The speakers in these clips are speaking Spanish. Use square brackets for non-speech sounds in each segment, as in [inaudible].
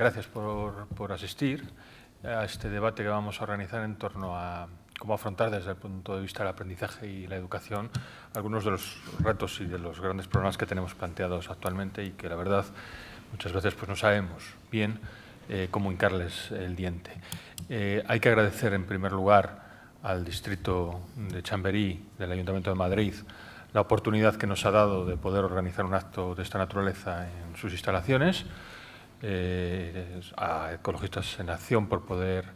Gracias por, por, asistir a este debate que vamos a organizar en torno a cómo afrontar desde el punto de vista del aprendizaje y la educación algunos de los retos y de los grandes problemas que tenemos planteados actualmente y que la verdad muchas veces pues, no sabemos bien eh, cómo hincarles el diente. Eh, hay que agradecer en primer lugar al distrito de Chamberí del Ayuntamiento de Madrid la oportunidad que nos ha dado de poder organizar un acto de esta naturaleza en sus instalaciones. Eh, a Ecologistas en Acción por poder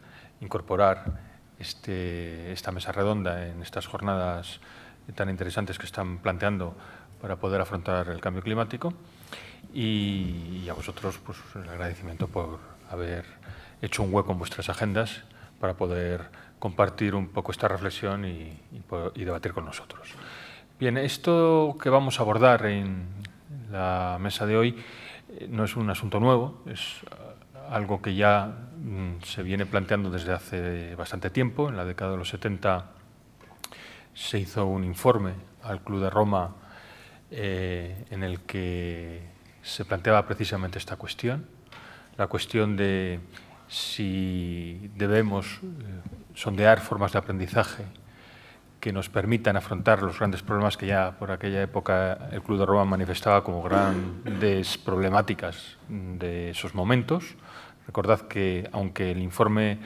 incorporar este, esta mesa redonda en estas jornadas tan interesantes que están planteando para poder afrontar el cambio climático. Y, a vosotros pues, el agradecimiento por haber hecho un hueco en vuestras agendas para poder compartir un poco esta reflexión y debatir con nosotros. Bien, esto que vamos a abordar en la mesa de hoy no es un asunto nuevo, es eh, algo que ya mm, se viene planteando desde hace bastante tiempo. En la década de los 70 se hizo un informe al Club de Roma eh, en el que se planteaba precisamente esta cuestión, la cuestión de si debemos eh, sondear formas de aprendizaje que nos permitan afrontar los grandes problemas que ya por aquella época el Club de Roma manifestaba como grandes problemáticas de esos momentos. Recordad que, aunque el informe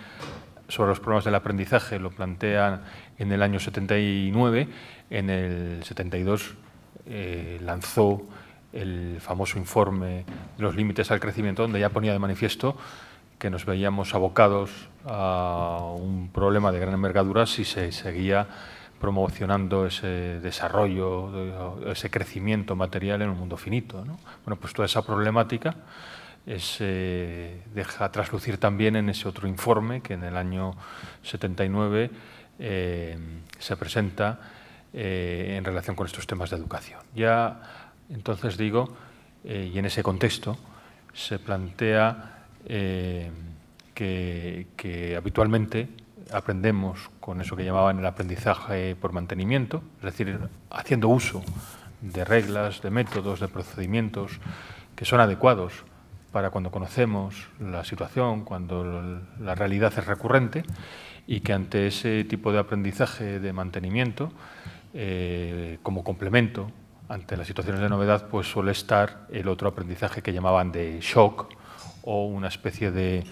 sobre los problemas del aprendizaje lo plantea en el año 79, en el 72 eh, lanzó el famoso informe de los límites al crecimiento, donde ya ponía de manifiesto que nos veíamos abocados a un problema de gran envergadura si se seguía promocionando ese desarrollo, eh, ese crecimiento material en un mundo finito. Bueno, pues toda esa problemática se eh, deja traslucir también en ese otro informe que en el año 79 eh, se presenta en relación con estos temas de educación. Ya entonces digo, y en ese contexto, se plantea que habitualmente aprendemos con eso que llamaban el aprendizaje por mantenimiento, es decir, haciendo uso de reglas, de métodos, de procedimientos que son adecuados para cuando conocemos la situación, cuando la realidad es recurrente y que ante ese tipo de aprendizaje de mantenimiento, eh, como complemento ante las situaciones de novedad, pues suele estar el otro aprendizaje que llamaban de shock o una especie de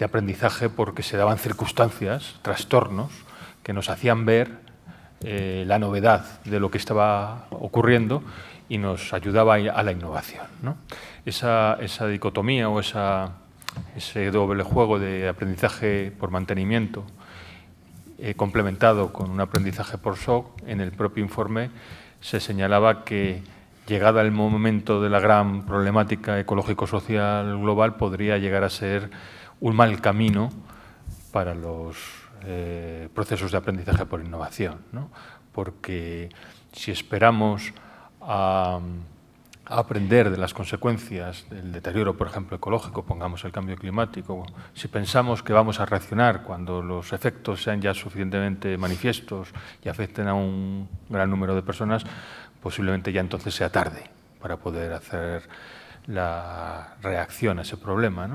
de aprendizaje porque se daban circunstancias, trastornos, que nos hacían ver eh, la novedad de lo que estaba ocurriendo y nos ayudaba a la innovación. Esa, dicotomía o ese doble juego de aprendizaje por mantenimiento eh, complementado con un aprendizaje por shock, en el propio informe se señalaba que llegada el momento de la gran problemática ecológico-social global podría llegar a ser un mal camino para los eh, procesos de aprendizaje por innovación, porque si esperamos a, aprender de las consecuencias del deterioro, por ejemplo, ecológico, pongamos el cambio climático, si pensamos que vamos a reaccionar cuando los efectos sean ya suficientemente manifiestos y afecten a un gran número de personas, posiblemente ya entonces sea tarde para poder hacer la reacción a ese problema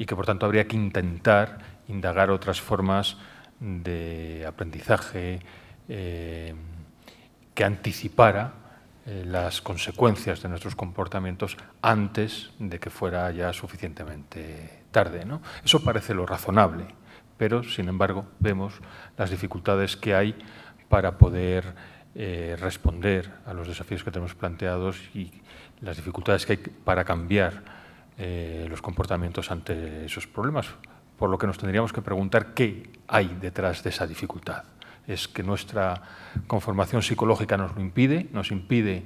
y que por tanto habría que intentar indagar otras formas de aprendizaje eh, que anticipara eh, las consecuencias de nuestros comportamientos antes de que fuera ya suficientemente tarde. Eso parece lo razonable, pero sin embargo vemos las dificultades que hay para poder eh, responder a los desafíos que tenemos planteados y las dificultades que hay para cambiar eh, los comportamientos ante esos problemas. Por lo que nos tendríamos que preguntar qué hay detrás de esa dificultad. Es que nuestra conformación psicológica nos lo impide, nos impide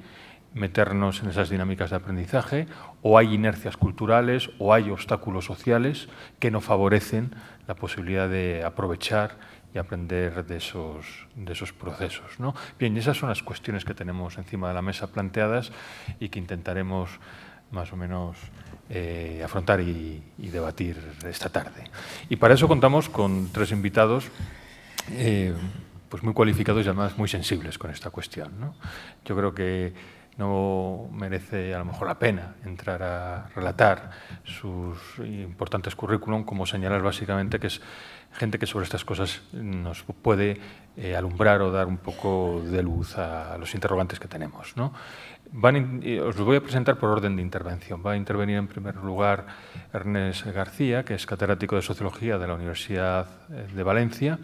meternos en esas dinámicas de aprendizaje, o hay inercias culturales, o hay obstáculos sociales que no favorecen la posibilidad de aprovechar y aprender de esos, de esos procesos. Bien, esas son las cuestiones que tenemos encima de la mesa planteadas y que intentaremos más o menos eh, afrontar y, debatir esta tarde. Y para eso contamos con tres invitados eh, pues muy cualificados y además muy sensibles con esta cuestión. Yo creo que no merece a lo mejor la pena entrar a relatar sus importantes currículum, como señalar básicamente que es gente que sobre estas cosas nos puede eh, alumbrar o dar un poco de luz a los interrogantes que tenemos. ¿no? Eh, os los voy a presentar por orden de intervención. Va a intervenir en primer lugar Ernest García, que es catedrático de Sociología de la Universidad eh, de Valencia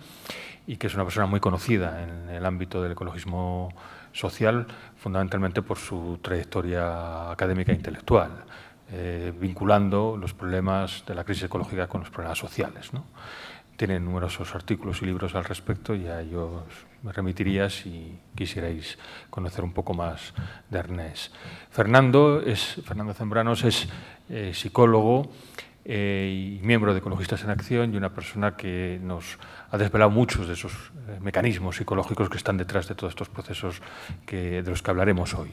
y que es una persona muy conocida en el ámbito del ecologismo social, fundamentalmente por su trayectoria académica e intelectual, eh, vinculando los problemas de la crisis ecológica con los problemas sociales. ¿no? Tiene numerosos artículos y libros al respecto y a ellos me remitiría si quisierais conocer un poco más de Ernest. Fernando, es, Fernando Zembranos es eh, psicólogo eh, y miembro de Ecologistas en Acción y una persona que nos ha desvelado muchos de esos eh, mecanismos psicológicos que están detrás de todos estos procesos de los que hablaremos hoy.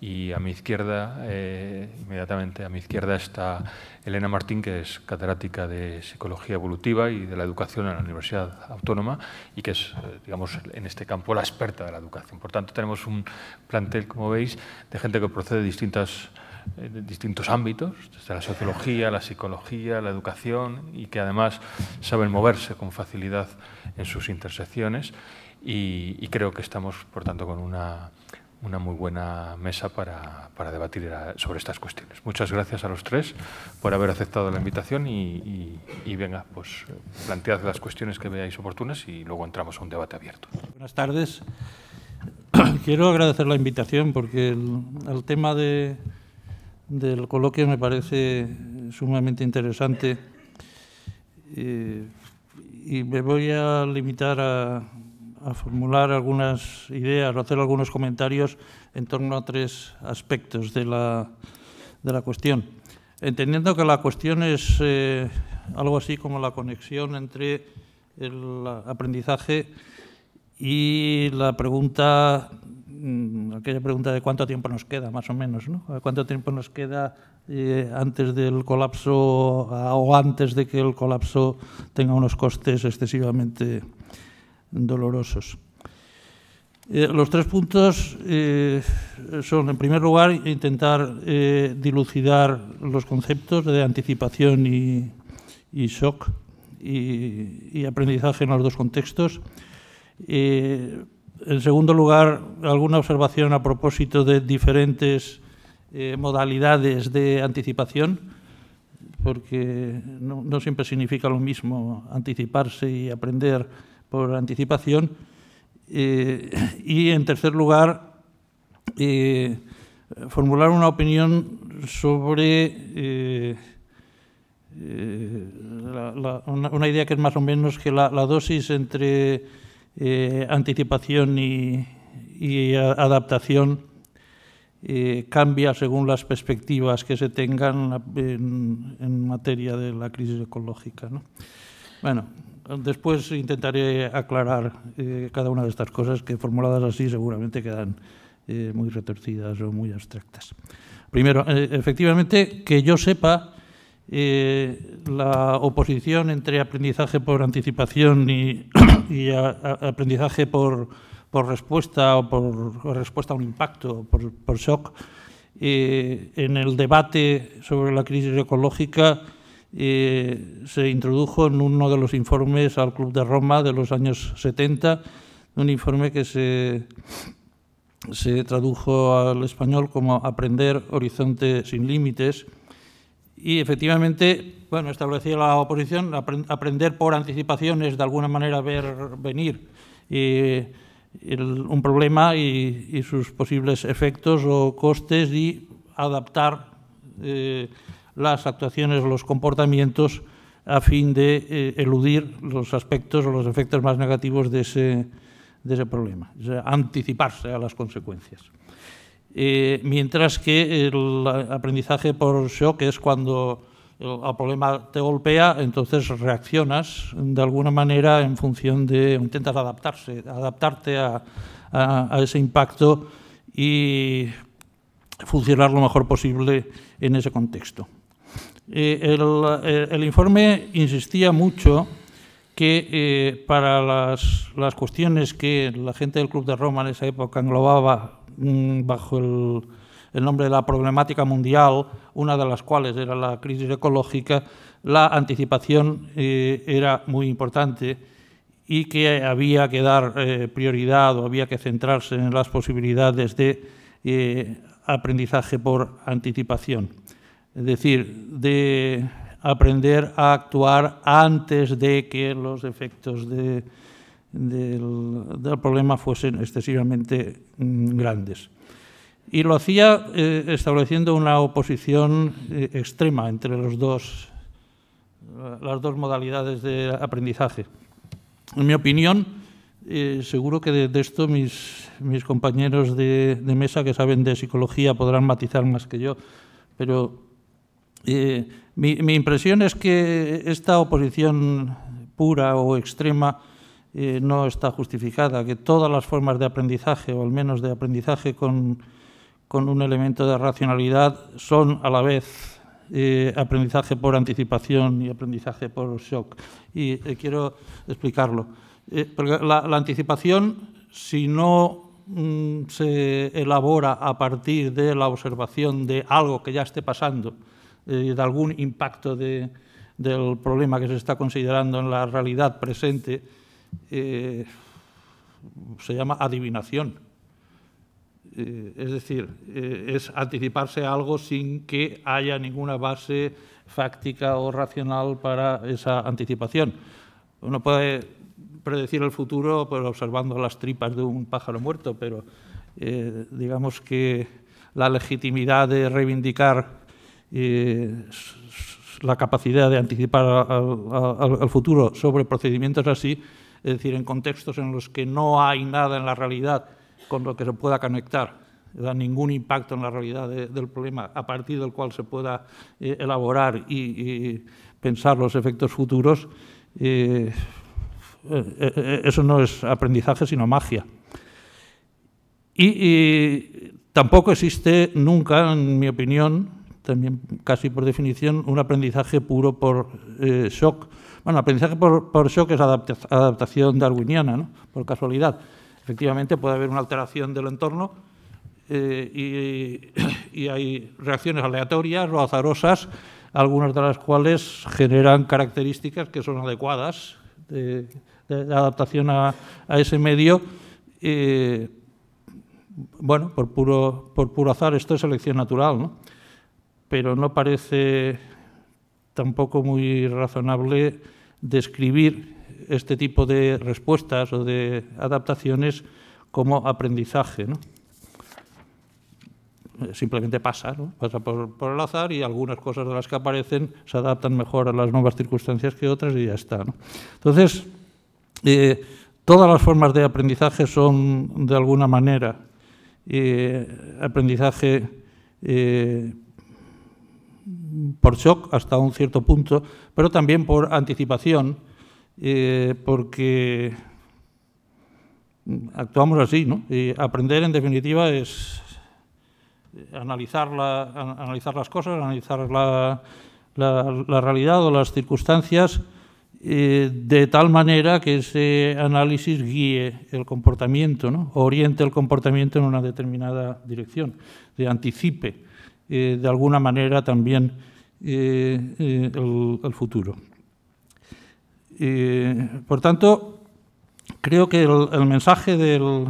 Y a mi izquierda, eh, inmediatamente a mi izquierda, está Elena Martín, que es catedrática de Psicología Evolutiva y de la Educación en la Universidad Autónoma y que es, eh, digamos, en este campo la experta de la educación. Por tanto, tenemos un plantel, como veis, de gente que procede de distintas en distintos ámbitos, desde la sociología, la psicología, la educación, y que además saben moverse con facilidad en sus intersecciones. Y, creo que estamos, por tanto, con una, una muy buena mesa para, para, debatir eh, sobre estas cuestiones. Muchas gracias a los tres por haber aceptado la invitación y, venga, pues plantead las cuestiones que veáis oportunas y luego entramos a un debate abierto. Buenas tardes. [clears throat] Quiero agradecer la invitación porque el tema de del coloquio me parece sumamente interesante eh, y me voy a limitar a, formular algunas ideas o hacer algunos comentarios en torno a tres aspectos de la, de la cuestión. Entendiendo que la cuestión es eh, algo así como la conexión entre el aprendizaje y la pregunta Mm, aquella pregunta de cuánto tiempo nos queda, más o menos, ¿no? ¿Cuánto tiempo nos queda eh, antes del colapso o antes de que el colapso tenga unos costes excesivamente dolorosos? Eh, los tres puntos eh, son, en primer lugar, intentar dilucidar los conceptos de anticipación y, shock y, aprendizaje en los dos contextos. En segundo lugar, alguna observación a propósito de diferentes eh, modalidades de anticipación, porque no, siempre significa lo mismo anticiparse y aprender por anticipación. Eh, y en tercer lugar, eh, formular una opinión sobre una, idea que es más o menos que la dosis entre eh, anticipación y, adaptación eh, cambia según las perspectivas que se tengan en, materia de la crisis ecológica. Bueno, después intentaré aclarar eh, cada una de estas cosas que formuladas así seguramente quedan muy retorcidas o muy abstractas. Primero, efectivamente, que yo sepa, la oposición entre aprendizaje por anticipación y y aprendizaje por, respuesta o por respuesta a un impacto, por, shock, eh, en el debate sobre la crisis ecológica eh, se introdujo en uno de los informes al Club de Roma de los años 70, un informe que se, se tradujo al español como Aprender Horizonte sin Límites. Y efectivamente bueno, establecía la oposición, aprender por anticipación es de alguna manera ver venir un problema y, sus posibles efectos o costes y adaptar eh, las actuaciones, o los comportamientos a fin de eh, eludir los aspectos o los efectos más negativos de ese, problema, anticiparse a las consecuencias. Eh, mientras que el aprendizaje por shock es cuando el, problema te golpea, entonces reaccionas de alguna manera en función de, intentas adaptarse, adaptarte a, ese impacto y funcionar lo mejor posible en ese contexto. Eh, eh, el, informe insistía mucho que eh, para las, cuestiones que la gente del Club de Roma en esa época englobaba mm, bajo el, el nombre de la problemática mundial, una de las cuales era la crisis ecológica, la anticipación eh, era muy importante y que había que dar eh, prioridad o había que centrarse en las posibilidades de eh, aprendizaje por anticipación. Es decir, de aprender a actuar antes de que los efectos del, problema fuesen excesivamente mm, grandes. Y lo hacía eh, estableciendo una oposición eh, extrema entre las dos modalidades de aprendizaje. En mi opinión, eh, seguro que de, esto mis, compañeros de, mesa que saben de psicología podrán matizar más que yo, pero mi, impresión es que esta oposición pura o extrema no está justificada, que todas las formas de aprendizaje, o al menos de aprendizaje con con un elemento de racionalidad son a la vez eh, aprendizaje por anticipación y aprendizaje por shock. Y eh, quiero explicarlo. Eh, la, anticipación, si no mm, se elabora a partir de la observación de algo que ya esté pasando, de algún impacto del problema que se está considerando en la realidad presente, se llama adivinación eh, es decir, eh, es anticiparse a algo sin que haya ninguna base fáctica o racional para esa anticipación. Uno puede predecir el futuro pues, observando las tripas de un pájaro muerto, pero eh, digamos que la legitimidad de reivindicar la capacidad de anticipar al futuro sobre procedimientos así, es decir, en contextos en los que no hay nada en la realidad con lo que se pueda conectar, da ningún impacto en la realidad del problema a partir del cual se pueda eh, elaborar y, pensar los efectos futuros, eh, eh, eso no es aprendizaje, sino magia. Y, tampoco existe nunca, en mi opinión, también casi por definición, un aprendizaje puro por shock. Bueno, aprendizaje por, shock es adaptación darwiniana, por casualidad efectivamente puede haber una alteración del entorno eh, [coughs] y, hay reacciones aleatorias o azarosas, algunas de las cuales generan características que son adecuadas de, adaptación a, ese medio. Eh, bueno, por puro, por puro azar, esto es elección natural, ¿no? pero no parece tampoco muy razonable describir este tipo de respuestas o de adaptaciones como aprendizaje. Eh, simplemente pasa, pasa por, el azar y algunas cosas de las que aparecen se adaptan mejor a las nuevas circunstancias que otras y ya está. Entonces, eh, todas las formas de aprendizaje son de alguna manera eh, aprendizaje por shock hasta un cierto punto, pero también por anticipación eh, porque actuamos así, ¿no? aprender, en definitiva, es eh, analizar, las cosas, analizar la, realidad o las circunstancias eh, de tal manera que ese análisis guíe el comportamiento, oriente el comportamiento en una determinada dirección, de anticipe de alguna manera también el futuro por tanto, creo que el, mensaje del,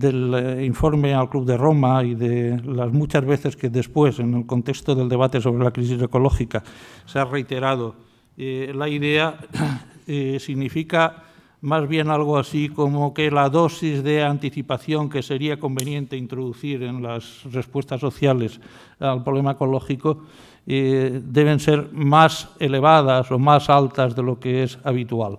eh, informe al Club de Roma y de las muchas veces que después, en el contexto del debate sobre la crisis ecológica, se ha reiterado eh, la idea, [coughs] eh, significa más bien algo así como que la dosis de anticipación que sería conveniente introducir en las respuestas sociales al problema ecológico eh, deben ser más elevadas o más altas de lo que es habitual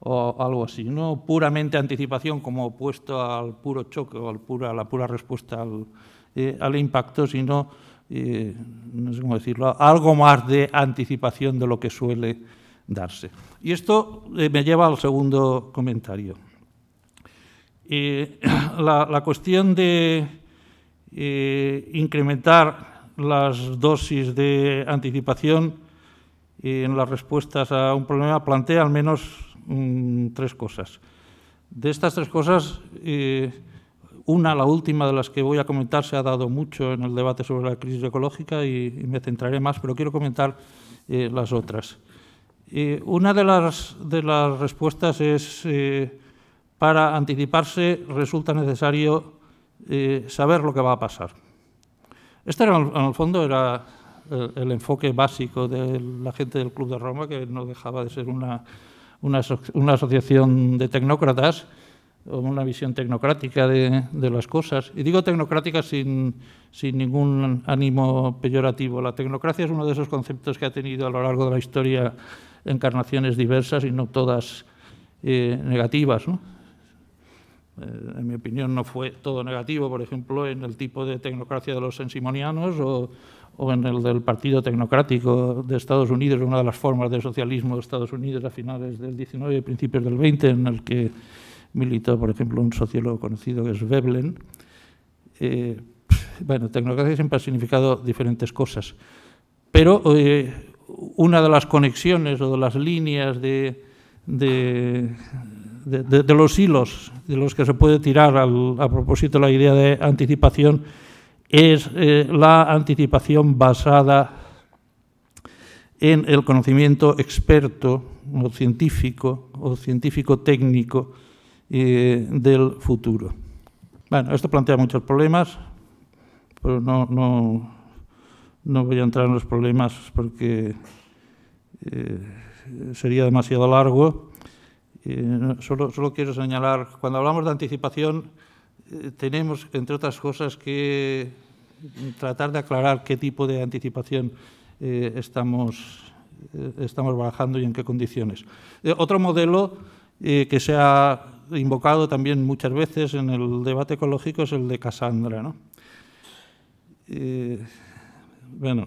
o algo así, no puramente anticipación como opuesto al puro choque o al pura, la pura respuesta al, eh, impacto, sino, eh, no sé cómo decirlo, algo más de anticipación de lo que suele darse. Y esto me lleva al segundo comentario. [clears throat] La, la, cuestión de incrementar las dosis de anticipación en las respuestas a un problema plantea al menos mm, tres cosas. De estas tres cosas, eh, una, la última de las que voy a comentar, se ha dado mucho en el debate sobre la crisis ecológica y, me centraré más, pero quiero comentar eh, las otras. Eh, una de las, de las, respuestas es, para anticiparse resulta necesario saber lo que va a pasar. Este era, en el fondo era eh, el, enfoque básico de la gente del Club de Roma, que no dejaba de ser una, asociación de tecnócratas o una visión tecnocrática de, las cosas. Y digo tecnocrática sin, ningún ánimo peyorativo. La tecnocracia es uno de esos conceptos que ha tenido a lo largo de la historia encarnaciones diversas y no todas eh, negativas. ¿no? Eh, en mi opinión, no fue todo negativo, por ejemplo, en el tipo de tecnocracia de los sensimonianos o, en el del Partido Tecnocrático de Estados Unidos, una de las formas de socialismo de Estados Unidos a finales del 19 y principios del 20, en el que militó, por ejemplo, un sociólogo conocido que es Veblen. Eh, bueno, tecnocracia siempre ha significado diferentes cosas, pero eh, una de las conexiones o de las líneas de de, los hilos de los que se puede tirar a propósito de la idea de anticipación es eh, la anticipación basada en el conocimiento experto o científico o científico técnico eh, del futuro. Bueno, esto plantea muchos problemas, pero no, no, no voy a entrar en los problemas porque eh, sería demasiado largo. Eh, solo, quiero señalar, cuando hablamos de anticipación, eh, tenemos, entre otras cosas, que tratar de aclarar qué tipo de anticipación eh, estamos, estamos y en qué condiciones. otro modelo que se ha invocado también muchas veces en el debate ecológico es el de Cassandra. ¿no? bueno,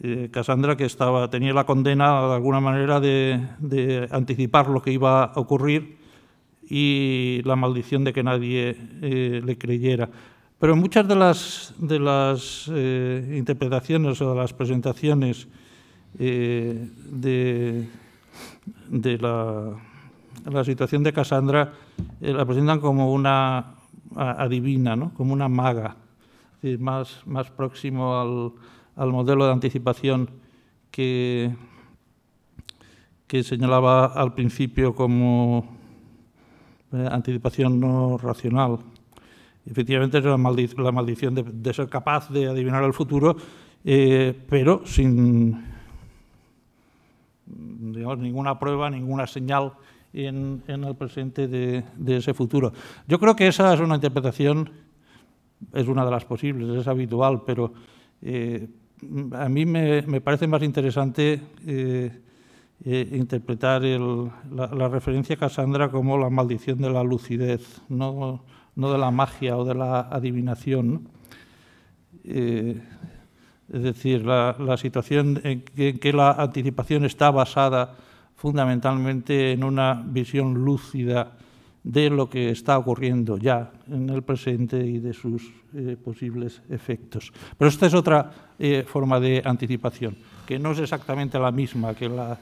eh, Cassandra, que estaba, tenía la condena de alguna manera de, anticipar lo que iba a ocurrir y la maldición de que nadie eh, le creyera. Pero muchas de las, eh, interpretaciones o las presentaciones eh, de, la, situación de Cassandra, la presentan como una adivina, ¿no? como una maga, más, más próximo al, al modelo de anticipación que, que señalaba al principio como eh, anticipación no racional. Efectivamente, es la, maldición de, ser capaz de adivinar el futuro, eh, pero sin ninguna prueba, ninguna señal en, el presente de, ese futuro. Yo creo que esa es una interpretación, es una de las posibles, es habitual, pero eh, a mí me, parece más interesante eh, eh, interpretar la, referencia a Cassandra como la maldición de la lucidez, no, de la magia o de la adivinación. Eh, es decir, la, situación en que, la anticipación está basada fundamentalmente en una visión lúcida de lo que está ocurriendo ya en el presente y de sus eh, posibles efectos. Pero esta es otra eh, forma de anticipación, que no es exactamente la misma que la,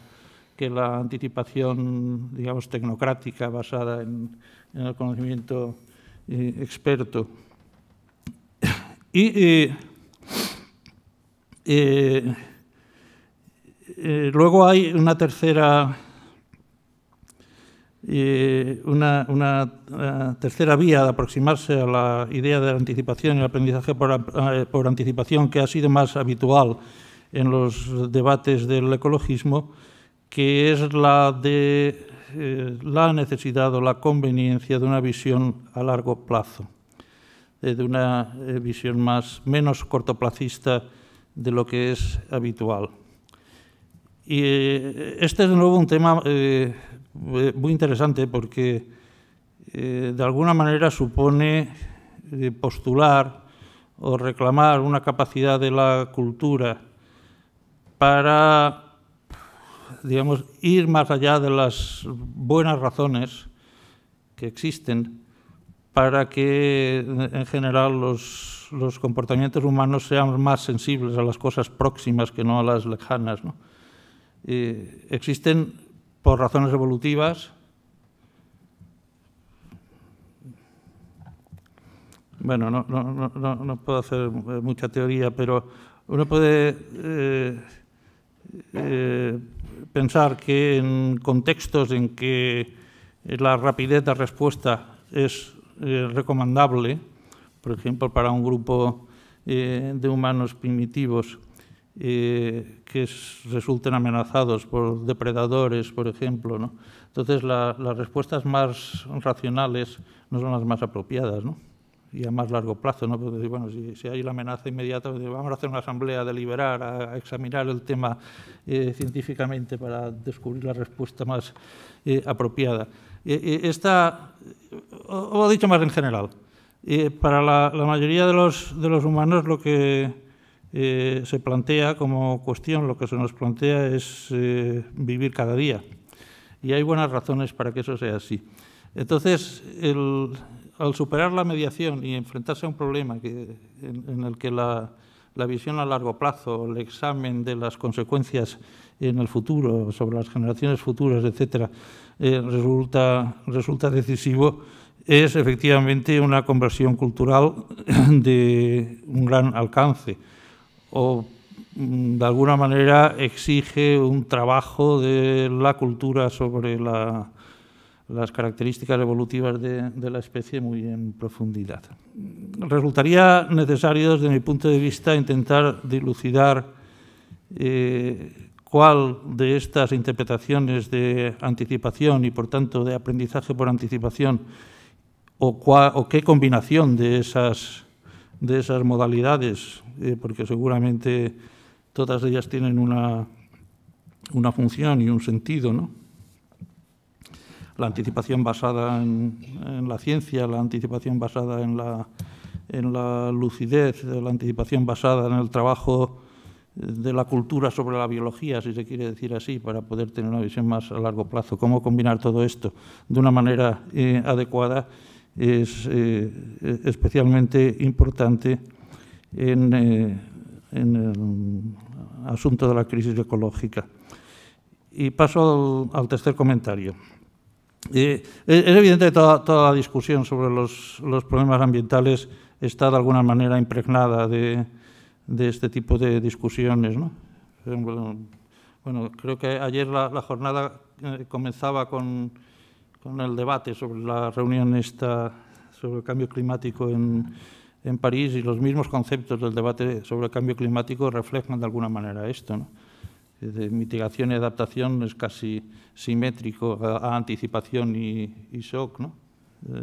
que la anticipación, digamos, tecnocrática basada en, el conocimiento eh, experto. Y luego hay una tercera y una, eh, tercera vía de aproximarse a la idea de la anticipación y el aprendizaje por, eh, por anticipación que ha sido más habitual en los debates del ecologismo, que es la de eh, la necesidad o la conveniencia de una visión a largo plazo, de una visión más, menos cortoplacista de lo que es habitual. Y este es de nuevo un tema eh, muy interesante porque eh, de alguna manera supone eh, postular o reclamar una capacidad de la cultura para, digamos, ir más allá de las buenas razones que existen para que en general los, comportamientos humanos sean más sensibles a las cosas próximas que no a las lejanas. ¿no? existen por razones evolutivas. Bueno, no, puedo hacer eh, mucha teoría, pero uno puede eh, eh, pensar que en contextos en que la rapidez de respuesta es recomendable, por ejemplo, para un grupo de humanos primitivos que resulten amenazados por depredadores, por ejemplo. ¿no? Entonces, las respuestas más racionales no son las más apropiadas ¿no? y a más largo plazo. ¿no? Porque, bueno, si, hay la amenaza inmediata, pues, vamos a hacer una asamblea a deliberar, a, examinar el tema eh, científicamente para descubrir la respuesta más eh, apropiada. Eh, eh esta, o, dicho más en general, para la, mayoría de los humanos lo que eh, se plantea como cuestión, lo que se nos plantea es eh, vivir cada día. Y hay buenas razones para que eso sea así. Entonces, al superar la mediación y enfrentarse a un problema en, el que la, visión a largo plazo, el examen de las consecuencias en el futuro, sobre las generaciones futuras, etc., eh, resulta decisivo, es efectivamente una conversión cultural de un gran alcance o mm, de alguna manera exige un trabajo de la cultura sobre las características evolutivas de, la especie muy en profundidad. Resultaría necesario, desde mi punto de vista, intentar dilucidar eh, cuál de estas interpretaciones de anticipación y, por tanto, de aprendizaje por anticipación o, o qué combinación de esas de esas modalidades, eh, porque seguramente todas ellas tienen una, función y un sentido, ¿no? La anticipación basada en, la ciencia, la anticipación basada en la, en la lucidez, la anticipación basada en el trabajo de la cultura sobre la biología, si se quiere decir así, para poder tener una visión más a largo plazo. ¿Cómo combinar todo esto de una manera eh, adecuada? es eh, especialmente importante eh, en, el asunto de la crisis ecológica. Y paso al, tercer comentario. Eh, es evidente que toda, la discusión sobre los, problemas ambientales está de alguna manera impregnada de, este tipo de discusiones. Bueno, creo que ayer la jornada comenzaba con con el debate sobre la reunión esta sobre el cambio climático en, en París y los mismos conceptos del debate sobre el cambio climático reflejan de alguna manera esto. De mitigación y adaptación es casi simétrico a, anticipación y, shock. ¿no? Eh,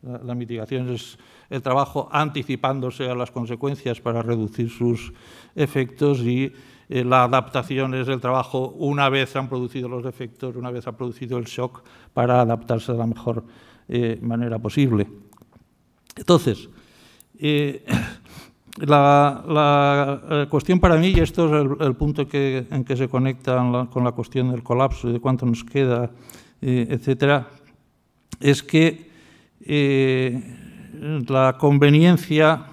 la, la, mitigación es el trabajo anticipándose a las consecuencias para reducir sus efectos y eh, la adaptación es el trabajo una vez han producido los efectos, una vez ha producido el shock, para adaptarse de la mejor eh, manera posible. Entonces, eh, [coughs] la, eh, cuestión para mí, y esto es el, punto en que se conecta con la cuestión del colapso y de cuánto nos queda, etcétera, es que la conveniencia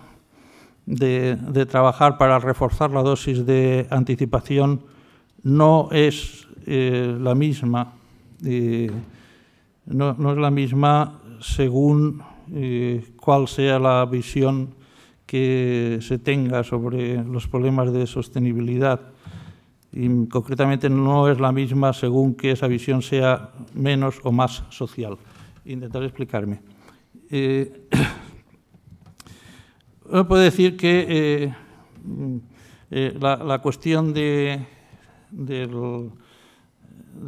de, trabajar para reforzar la dosis de anticipación no es eh, la misma. Eh, no, es la misma según eh, cuál sea la visión que se tenga sobre los problemas de sostenibilidad. Y concretamente no es la misma según que esa visión sea menos o más social. Intentaré explicarme. Puedo puede decir que eh, mm, eh, la, cuestión de,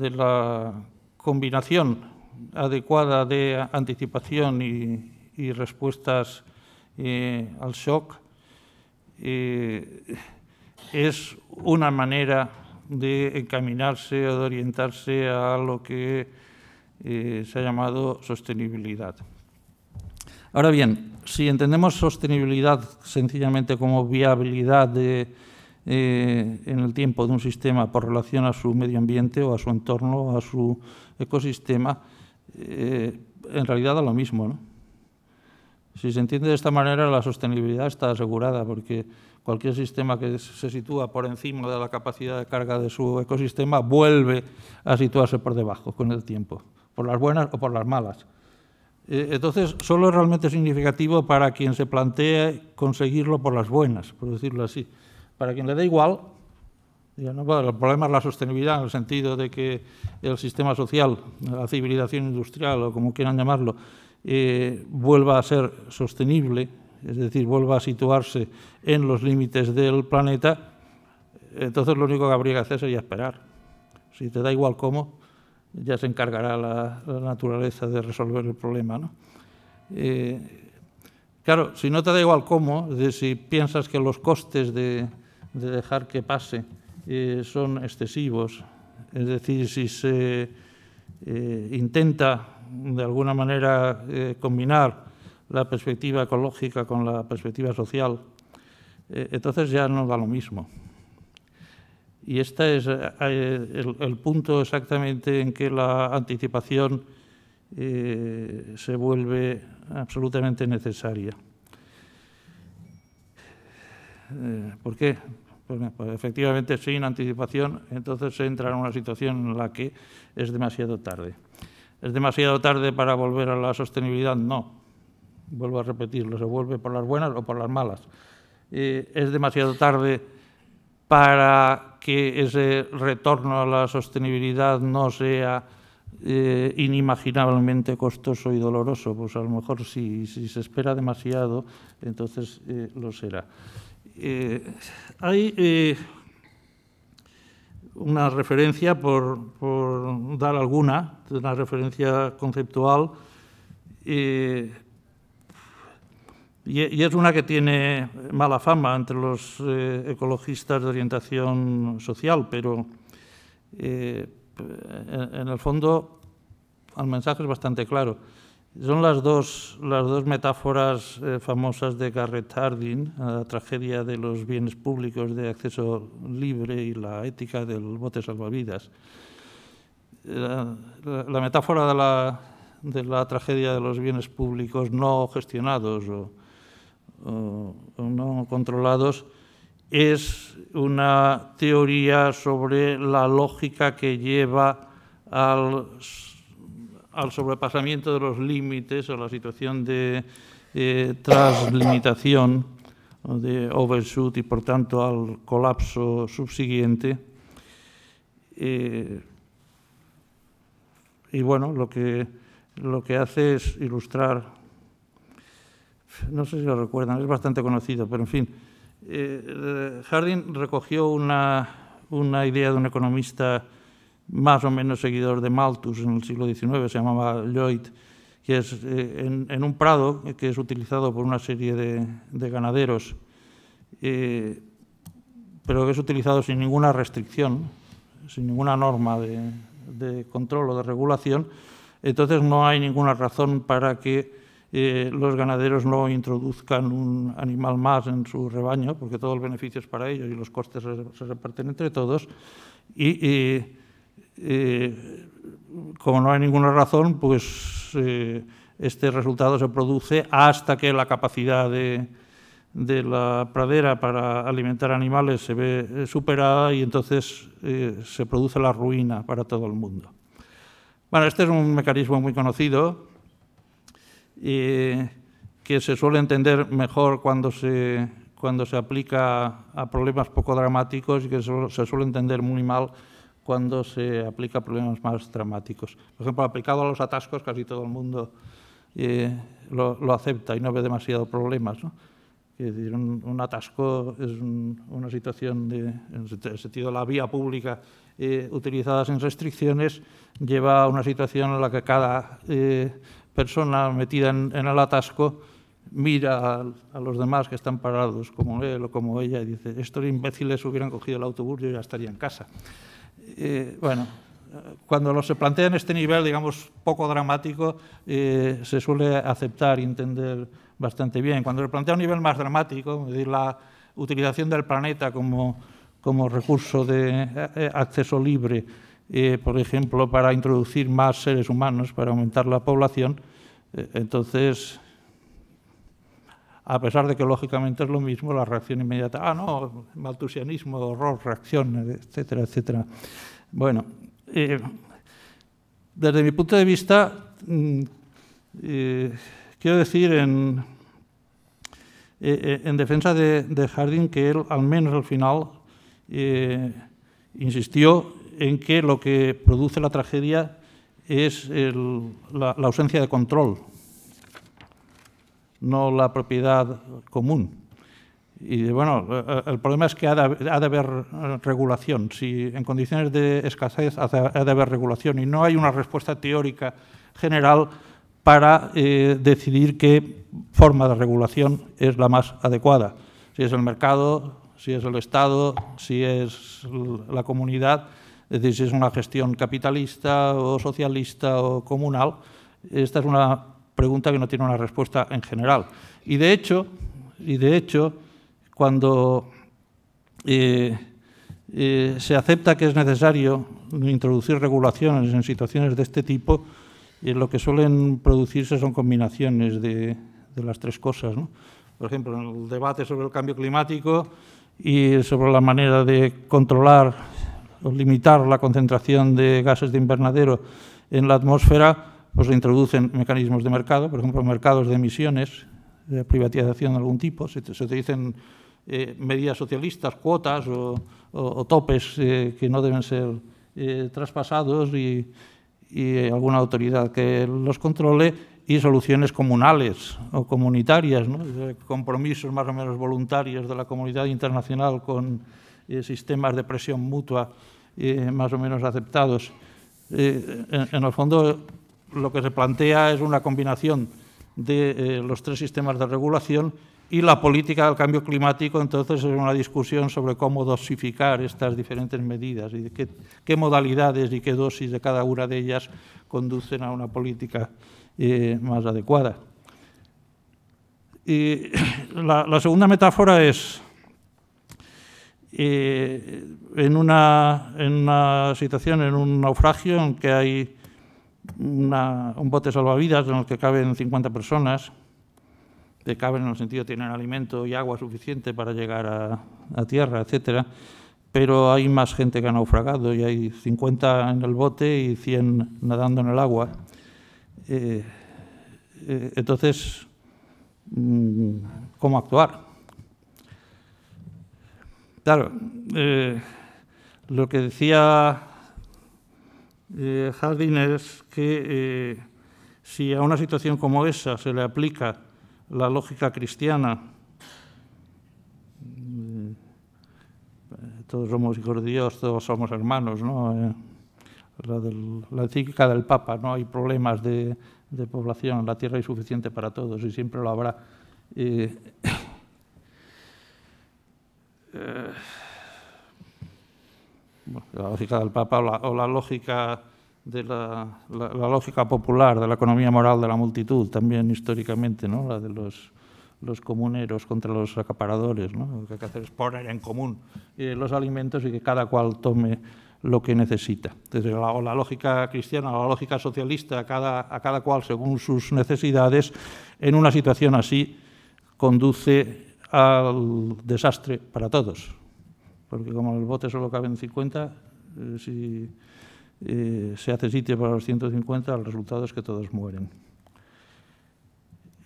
la combinación adecuada de anticipación y, respuestas eh, al shock es una manera de encaminarse o de orientarse a lo que se ha llamado sostenibilidad. Ahora bien, si entendemos sostenibilidad sencillamente como viabilidad eh, en el tiempo de un sistema por relación a su medio ambiente o a su entorno, a su ecosistema, eh, en realidad da lo mismo. ¿no? Si se entiende de esta manera, la sostenibilidad está asegurada, porque cualquier sistema que se sitúa por encima de la capacidad de carga de su ecosistema vuelve a situarse por debajo con el tiempo, por las buenas o por las malas. Eh, entonces, solo es realmente significativo para quien se plantea conseguirlo por las buenas, por decirlo así. Para quien le da igual, no, el problema es la sostenibilidad, en el sentido de que el sistema social, la civilización industrial o como quieran llamarlo, eh, vuelva a ser sostenible, es decir, vuelva a situarse en los límites del planeta, entonces lo único que habría que hacer sería esperar. Si te da igual cómo, ya se encargará la, naturaleza de resolver el problema. ¿no? Eh, claro, si no te da igual cómo, si piensas que los costes de, dejar que pase eh, son excesivos, es decir, si se eh, intenta de alguna manera combinar la perspectiva ecológica con la perspectiva social, entonces ya no da lo mismo. Y este es eh, el, punto exactamente en que la anticipación eh, se vuelve absolutamente necesaria. Eh, ¿Por qué? Pues, pues, efectivamente, sin anticipación, entonces se entra en una situación en la que es demasiado tarde. ¿Es demasiado tarde para volver a la sostenibilidad? No. Vuelvo a repetirlo, se vuelve por las buenas o por las malas. ¿Es demasiado tarde para que ese retorno a la sostenibilidad no sea eh, inimaginablemente costoso y doloroso, pues a lo mejor si, se espera demasiado, entonces eh, lo será. Eh, hay una referencia, por, por, dar alguna, una referencia conceptual, y, es una que tiene mala fama entre los eh, ecologistas de orientación social, pero eh, en, el fondo el mensaje es bastante claro. Son las dos, las dos metáforas eh, famosas de Garrett Hardin, la tragedia de los bienes públicos de acceso libre y la ética del bote salvavidas. La, la metáfora de la, de la tragedia de los bienes públicos no gestionados o, o no controlados es una teoría sobre la lógica que lleva al, sobrepasamiento de los límites o la situación de traslimitación de overshoot y por tanto al colapso subsiguiente. Eh, y bueno, lo que, lo que hace es ilustrar no sé si lo recuerdan, es bastante conocido, pero en fin, eh, Harding recogió una, idea de un economista más o menos seguidor de Malthus en el siglo XIX, se llamaba Lloyd, que es eh, en, un prado que es utilizado por una serie de, ganaderos, eh, pero que es utilizado sin ninguna restricción, sin ninguna norma de control o de regulación, entonces no hay ninguna razón para que eh, los ganaderos no introduzcan un animal más en su rebaño, porque todo el beneficio es para ellos y los costes se reparten entre todos. Y, eh, como no hay ninguna razón, pues eh, este resultado se produce hasta que la capacidad de, la pradera para alimentar animales se ve superada y entonces se produce la ruina para todo el mundo. Bueno, este es un mecanismo muy conocido que se suele entender mejor cuando se, cuando se aplica a problemas poco dramáticos y que se, suele entender muy mal cuando se aplica a problemas más dramáticos. Por ejemplo, aplicado a los atascos, casi todo el mundo eh, lo, acepta y no ve demasiado problemas. ¿no? un, atasco es una situación, de, en el sentido de la vía pública eh, utilizada sin restricciones, lleva a una situación en la que cada eh, persona metida en, el atasco mira a, los demás que están parados, como él o como ella, y dice, estos imbéciles hubieran cogido el autobús, yo ya estaría en casa. Eh, bueno, cuando lo se plantea en este nivel, digamos, poco dramático, eh, se suele aceptar y entender bastante bien. Cuando se plantea un nivel más dramático, es decir, la utilización del planeta como, como recurso de eh, acceso libre, eh, por ejemplo, para introducir más seres humanos, para aumentar la población. Eh, entonces, a pesar de que lógicamente es lo mismo, la reacción inmediata, ah, no, maltusianismo, horror, reacción, etcétera, etcétera. Bueno, eh, desde mi punto de vista, mm, quiero decir en, defensa de, de, Harding que él, al menos al final, insistió en que lo que produce la tragedia es la, ausencia de control, no la propiedad común. Y bueno, eh, eh, el problema es que ha de, haber eh, regulación. Si en condiciones de escasez ha de, haber regulación y no hay una respuesta teórica general para decidir qué forma de regulación es la más adecuada. Si es el mercado, si es el Estado, si es la comunidad es decir, si es una gestión capitalista o socialista o comunal, esta es una pregunta que no tiene una respuesta en general. Y de hecho, y de hecho cuando eh, eh, se acepta que es necesario introducir regulaciones en situaciones de este tipo, eh, lo que suelen producirse son combinaciones de, las tres cosas. ¿no? Por ejemplo, en el debate sobre el cambio climático y sobre la manera de controlar limitar la concentración de gases de invernadero en la atmósfera, pues se introducen mecanismos de mercado, por ejemplo, mercados de emisiones, de privatización de algún tipo, se, utilizan eh, medidas socialistas, cuotas o, topes eh, que no deben ser eh, traspasados y, alguna autoridad que los controle y soluciones comunales o comunitarias, compromisos más o menos voluntarios de la comunidad internacional con sistemas de presión mutua más o menos aceptados. Eh, en, el fondo, lo que se plantea es una combinación de eh, los tres sistemas de regulación y la política del cambio climático, entonces es una discusión sobre cómo dosificar estas diferentes medidas y qué, qué modalidades y qué dosis de cada una de ellas conducen a una política eh, más adecuada. [clears throat] la, la segunda metáfora es en, una, situación, en un naufragio en que hay un bote salvavidas en el que caben 50 personas, que caben en el sentido tienen alimento y agua suficiente para llegar a, tierra, etcétera, pero hay más gente que ha naufragado y hay 50 en el bote y 100 nadando en el agua. Eh, eh, entonces, mm, ¿cómo actuar? Claro, eh, lo que decía eh, es que eh, si a una situación como esa se le aplica la lógica cristiana, mm, todos somos hijos de Dios, todos somos hermanos, ¿no? Eh, la, encíclica del Papa, no hay problemas de, población, la tierra es suficiente para todos y siempre lo habrá. Eh, la lógica del Papa o la, lógica de la, la, lógica popular, de la economía moral de la multitud, también históricamente, ¿no? la de los, los comuneros contra los acaparadores. ¿no? Lo que hay que hacer es poner en común eh, los alimentos y que cada cual tome lo que necesita. Desde la, o la lógica cristiana o la lógica socialista, cada, a cada cual según sus necesidades, en una situación así conduce al desastre para todos. Porque como el bote solo caben 50, eh, si eh, se hace sitio para los 150, el resultado es que todos mueren.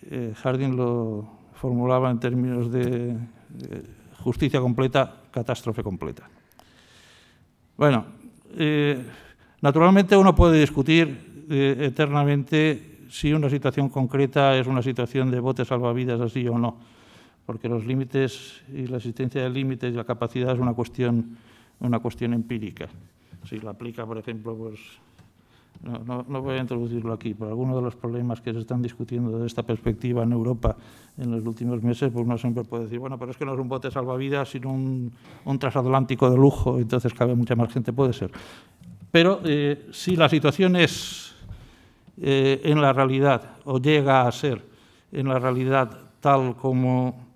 Eh, Harding lo formulaba en términos de eh, justicia completa, catástrofe completa. Bueno, naturalmente uno puede discutir eternamente si una situación concreta es una situación de bote salvavidas así o no porque los límites y la existencia de límites y la capacidad es una cuestión, una cuestión empírica. Si la aplica, por ejemplo, pues no, voy a introducirlo aquí, pero algunos de los problemas que se están discutiendo desde esta perspectiva en Europa en los últimos meses, pues uno siempre puede decir, bueno, pero es que no es un bote salvavidas, sino un, un transatlántico de lujo, entonces cabe mucha más gente, puede ser. Pero eh, si la situación es eh, en la realidad, o llega a ser en la realidad tal como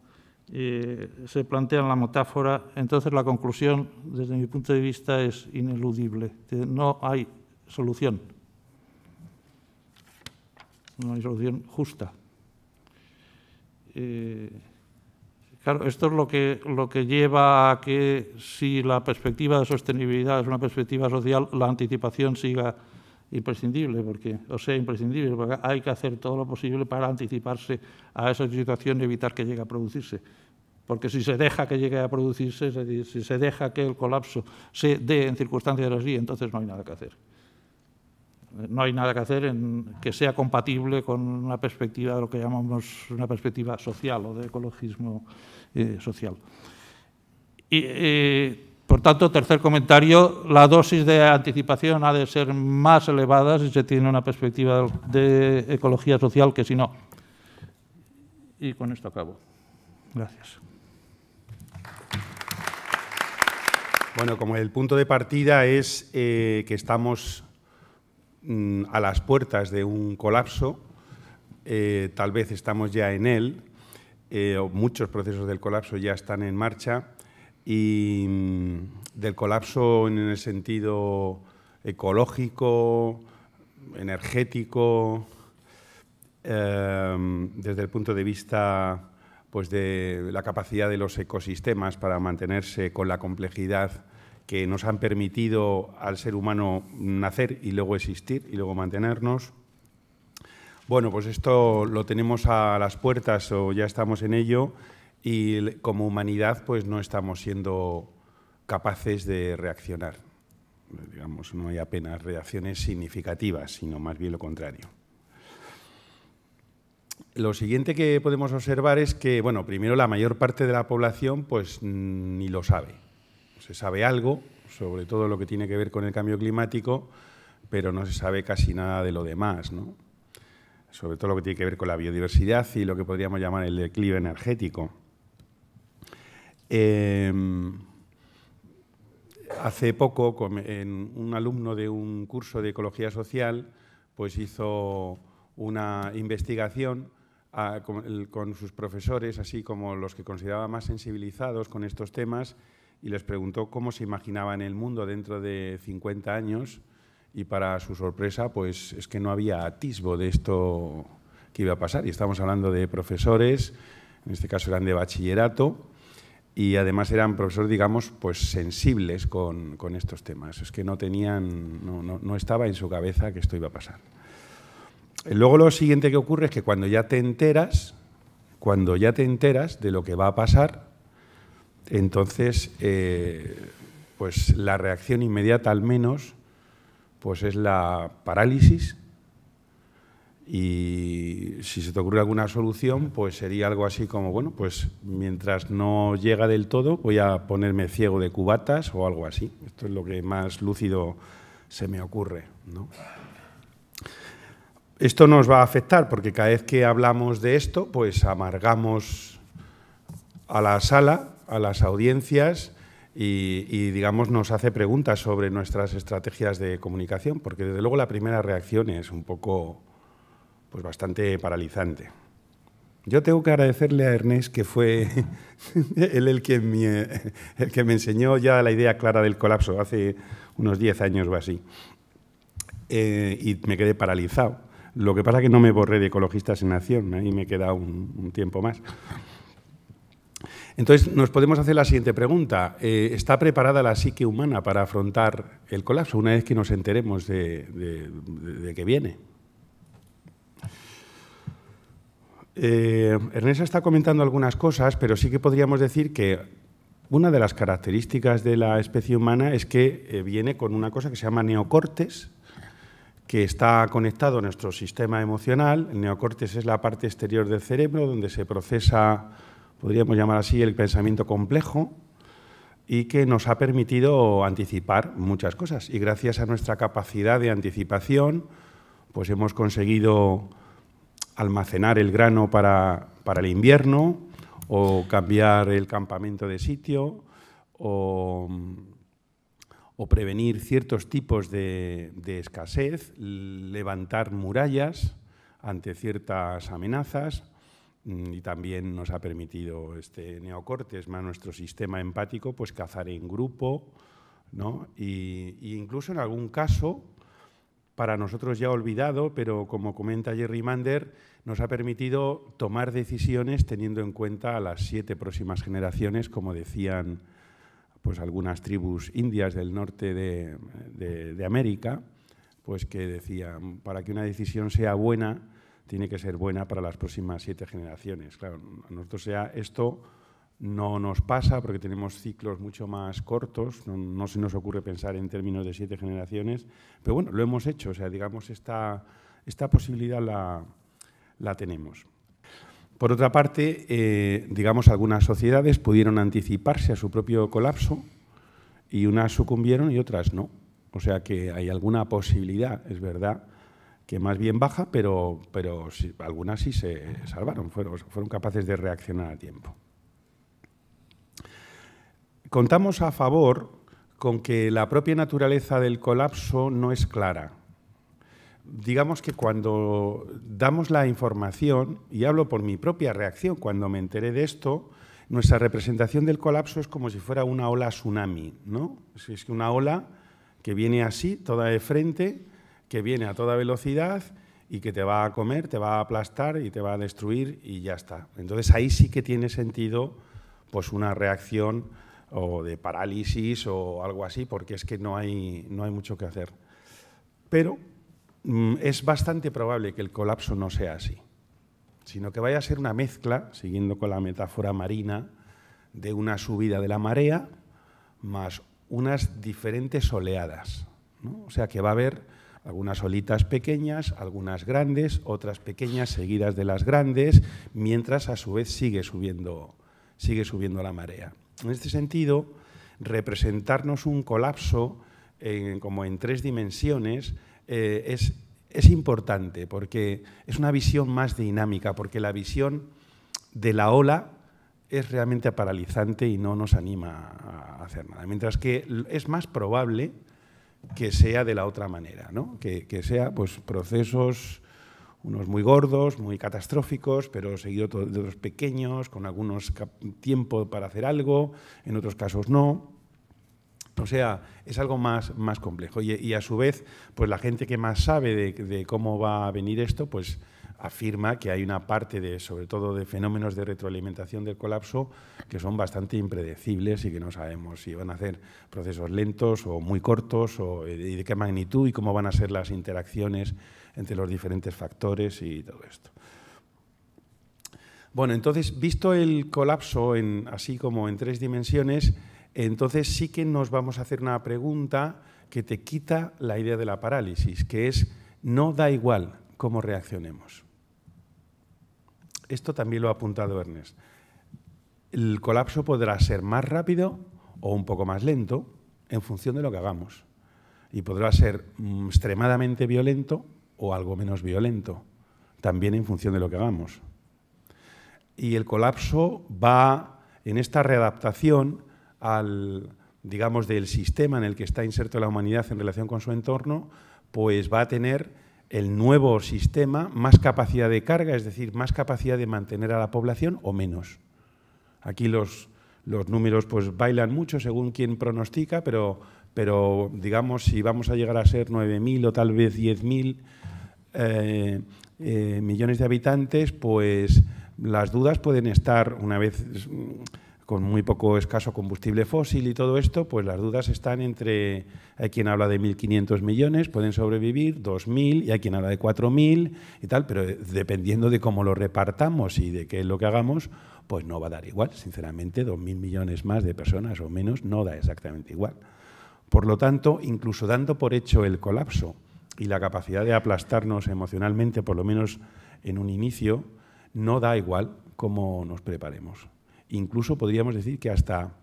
se plantea en la metáfora, entonces la conclusión, desde mi punto de vista, es ineludible. No hay solución. No hay solución justa. Eh, claro, esto es lo que, lo que lleva a que si la perspectiva de sostenibilidad es una perspectiva social, la anticipación siga imprescindible, porque, o sea, imprescindible, porque hay que hacer todo lo posible para anticiparse a esa situación y evitar que llegue a producirse. Porque si se deja que llegue a producirse, si se deja que el colapso se dé en circunstancias así, entonces no hay nada que hacer. No hay nada que hacer que sea compatible con una perspectiva de lo que llamamos una perspectiva social o de ecologismo eh, social. Y, eh, por tanto, tercer comentario, la dosis de anticipación ha de ser más elevada si se tiene una perspectiva de ecología social que si no. Y con esto acabo. Gracias. Bueno, como el punto de partida es eh, que estamos mm, a las puertas de un colapso, eh, tal vez estamos ya en él, eh, muchos procesos del colapso ya están en marcha, y mm, del colapso en el sentido ecológico, energético, em, desde el punto de vista pues, de la capacidad de los ecosistemas para mantenerse con la complejidad que nos han permitido al ser humano nacer y luego existir y luego mantenernos. Bueno, pues esto lo tenemos a las puertas o ya estamos en ello y como humanidad pues no estamos siendo capaces de reaccionar. Digamos, no hay apenas reacciones significativas, sino más bien lo contrario. Lo siguiente que podemos observar es que, bueno, primero la mayor parte de la población pues ni lo sabe. Se sabe algo, sobre todo lo que tiene que ver con el cambio climático, pero no se sabe casi nada de lo demás, ¿no? Sobre todo lo que tiene que ver con la biodiversidad y lo que podríamos llamar el declive energético. Em, hace poco, un alumno de un curso de ecología social pues hizo una investigación ah, con, sus profesores, así como los que consideraba más sensibilizados con estos temas, y les preguntó cómo se imaginaban el mundo dentro de 50 años. Y para su sorpresa, pues es que no había atisbo de esto que iba a pasar. Y estamos hablando de profesores, en este caso eran de bachillerato, y además eran profesores, digamos, pues sensibles con, estos temas. Es que no tenían, no, estaba en su cabeza que esto iba a pasar. Eh, luego lo siguiente que ocurre es que cuando ya te enteras, cuando ya te enteras de lo que va a pasar, entonces, eh, pues la reacción inmediata al menos, pues es la parálisis y si se te ocurre alguna solución, pues sería algo así como, bueno, pues mientras no llega del todo, voy a ponerme ciego de cubatas o algo así. Esto es lo que más lúcido se me ocurre. Esto nos va a afectar porque cada vez que hablamos de esto, pues amargamos a la sala, a las audiencias y, y, digamos, nos hace preguntas sobre nuestras estrategias de comunicación, porque desde luego la primera reacción es un poco pues bastante paralizante. Yo tengo que agradecerle a Ernest que fue [laughs] él el que, me, el que me enseñó ya la idea clara del colapso hace unos 10 años o así. Eh, y me quedé paralizado. Lo que pasa es que no me borré de Ecologistas en Acción, ahí me queda un, tiempo más. Entonces, nos podemos hacer la siguiente pregunta. Eh, ¿Está preparada la psique humana para afrontar el colapso una vez que nos enteremos de que viene? Eh, está comentando algunas cosas, pero sí que podríamos decir que una de las características de la especie humana es que eh, viene con una cosa que se llama neocortes, que está conectado a nuestro sistema emocional. El neocortes es la parte exterior del cerebro donde se procesa, podríamos llamar así, el pensamiento complejo y que nos ha permitido anticipar muchas cosas. Y gracias a nuestra capacidad de anticipación, pues hemos conseguido almacenar el grano para, para el invierno o cambiar el campamento de sitio o, prevenir ciertos tipos de, escasez, levantar murallas ante ciertas amenazas mm, y también nos ha permitido este neocortes, más nuestro sistema empático, pues cazar en grupo, ¿no? Y, incluso en algún caso, para nosotros ya olvidado, pero como comenta Jerry Mander, nos ha permitido tomar decisiones teniendo en cuenta a las siete próximas generaciones, como decían pues, algunas tribus indias del norte de, América, pues que decían, para que una decisión sea buena, tiene que ser buena para las próximas siete generaciones. Claro, a nosotros esto no nos pasa porque tenemos ciclos mucho más cortos, no, se nos ocurre pensar en términos de siete generaciones, pero bueno, lo hemos hecho, o sea, digamos, esta posibilidad la, la tenemos. Por otra parte, eh, digamos, algunas sociedades pudieron anticiparse a su propio colapso y unas sucumbieron y otras no. O sea que hay alguna posibilidad, es verdad, que más bien baja, pero, pero algunas sí se salvaron, fueron capaces de reaccionar a tiempo. Contamos a favor con que la propia naturaleza del colapso no es clara digamos que cuando damos la información, y hablo por mi propia reacción, cuando me enteré de esto, nuestra representación del colapso es como si fuera una ola tsunami, ¿no? Es que una ola que viene así, toda de frente, que viene a toda velocidad y que te va a comer, te va a aplastar y te va a destruir y ya está. Entonces ahí sí que tiene sentido pues una reacción o de parálisis o algo así, porque es que no hay, no hay mucho que hacer. Pero Mm, es bastante probable que el colapso no sea así, sino que vaya a ser una mezcla, siguiendo con la metáfora marina, de una subida de la marea más unas diferentes oleadas. O sea que va a haber algunas olitas pequeñas, algunas grandes, otras pequeñas seguidas de las grandes, mientras a su vez sigue subiendo, la marea. En este sentido, representarnos un colapso como en tres dimensiones eh, es, es importante porque es una visión más dinámica, porque la visión de la ola es realmente paralizante y no nos anima a hacer nada. Mientras que es más probable que sea de la otra manera, ¿no? que, que sea pues, procesos unos muy gordos, muy catastróficos, pero seguido de otros pequeños, con algunos tiempo para hacer algo, en otros casos no. O sea, es algo más, complejo. Y, a su vez, pues la gente que más sabe de, cómo va a venir esto, pues afirma que hay una parte de, sobre todo, de fenómenos de retroalimentación del colapso que son bastante impredecibles y que no sabemos si van a ser procesos lentos o muy cortos eh, y de qué magnitud y cómo van a ser las interacciones entre los diferentes factores y todo esto. Bueno, entonces, visto el colapso así como en tres dimensiones, entonces sí que nos vamos a hacer una pregunta que te quita la idea de la parálisis, que es no da igual cómo reaccionemos. Esto también lo ha apuntado Ernest. El colapso podrá ser más rápido o un poco más lento en función de lo que hagamos. Y podrá ser mm, extremadamente violento o algo menos violento, también en función de lo que hagamos. Y el colapso va en esta readaptación al, digamos, del sistema en el que está inserto la humanidad en relación con su entorno, pues va a tener el nuevo sistema más capacidad de carga, es decir, más capacidad de mantener a la población o menos. Aquí los, los números pues bailan mucho según quien pronostica, pero, pero digamos si vamos a llegar a ser 9.000 o tal vez 10.000 eh, eh, millones de habitantes, pues las dudas pueden estar una vez con muy poco escaso combustible fósil y todo esto, pues las dudas están entre, hay quien habla de 1.500 millones, pueden sobrevivir 2.000 y hay quien habla de 4.000 y tal, pero dependiendo de cómo lo repartamos y de qué es lo que hagamos, pues no va a dar igual, sinceramente, 2.000 millones más de personas o menos no da exactamente igual. Por lo tanto, incluso dando por hecho el colapso y la capacidad de aplastarnos emocionalmente, por lo menos en un inicio, no da igual cómo nos preparemos incluso podríamos decir que hasta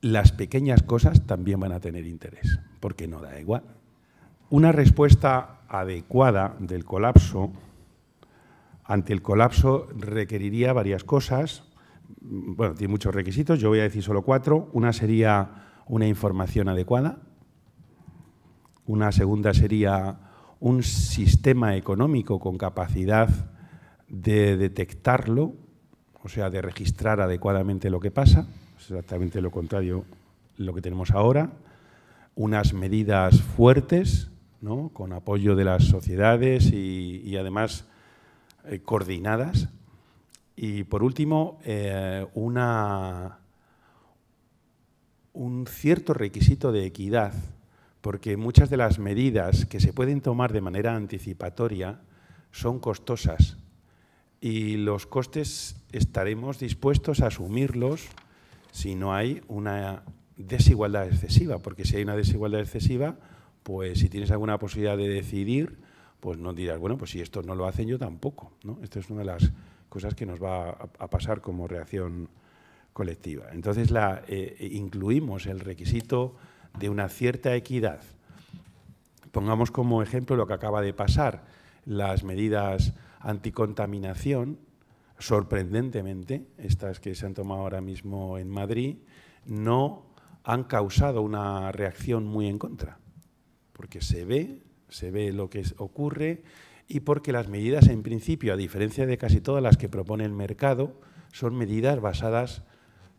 las pequeñas cosas también van a tener interés, porque no da igual. Una respuesta adecuada del colapso, ante el colapso requeriría varias cosas, bueno, tiene muchos requisitos, yo voy a decir solo cuatro. Una sería una información adecuada, una segunda sería un sistema económico con capacidad de detectarlo o sea, de registrar adecuadamente lo que pasa, exactamente lo contrario lo que tenemos ahora, unas medidas fuertes, con apoyo de las sociedades y, además eh, coordinadas. Y por último, eh, una, un cierto requisito de equidad, porque muchas de las medidas que se pueden tomar de manera anticipatoria son costosas y los costes estaremos dispuestos a asumirlos si no hay una desigualdad excesiva, porque si hay una desigualdad excesiva, pues si tienes alguna posibilidad de decidir, pues no dirás, bueno, pues si esto no lo hacen, yo tampoco. ¿no? Esto es una de las cosas que nos va a pasar como reacción colectiva. Entonces la, eh, eh, incluimos el requisito de una cierta equidad. Pongamos como ejemplo lo que acaba de pasar, las medidas anticontaminación, sorprendentemente, estas que se han tomado ahora mismo en Madrid, no han causado una reacción muy en contra, porque se ve, se ve lo que ocurre y porque las medidas, en principio, a diferencia de casi todas las que propone el mercado, son medidas basadas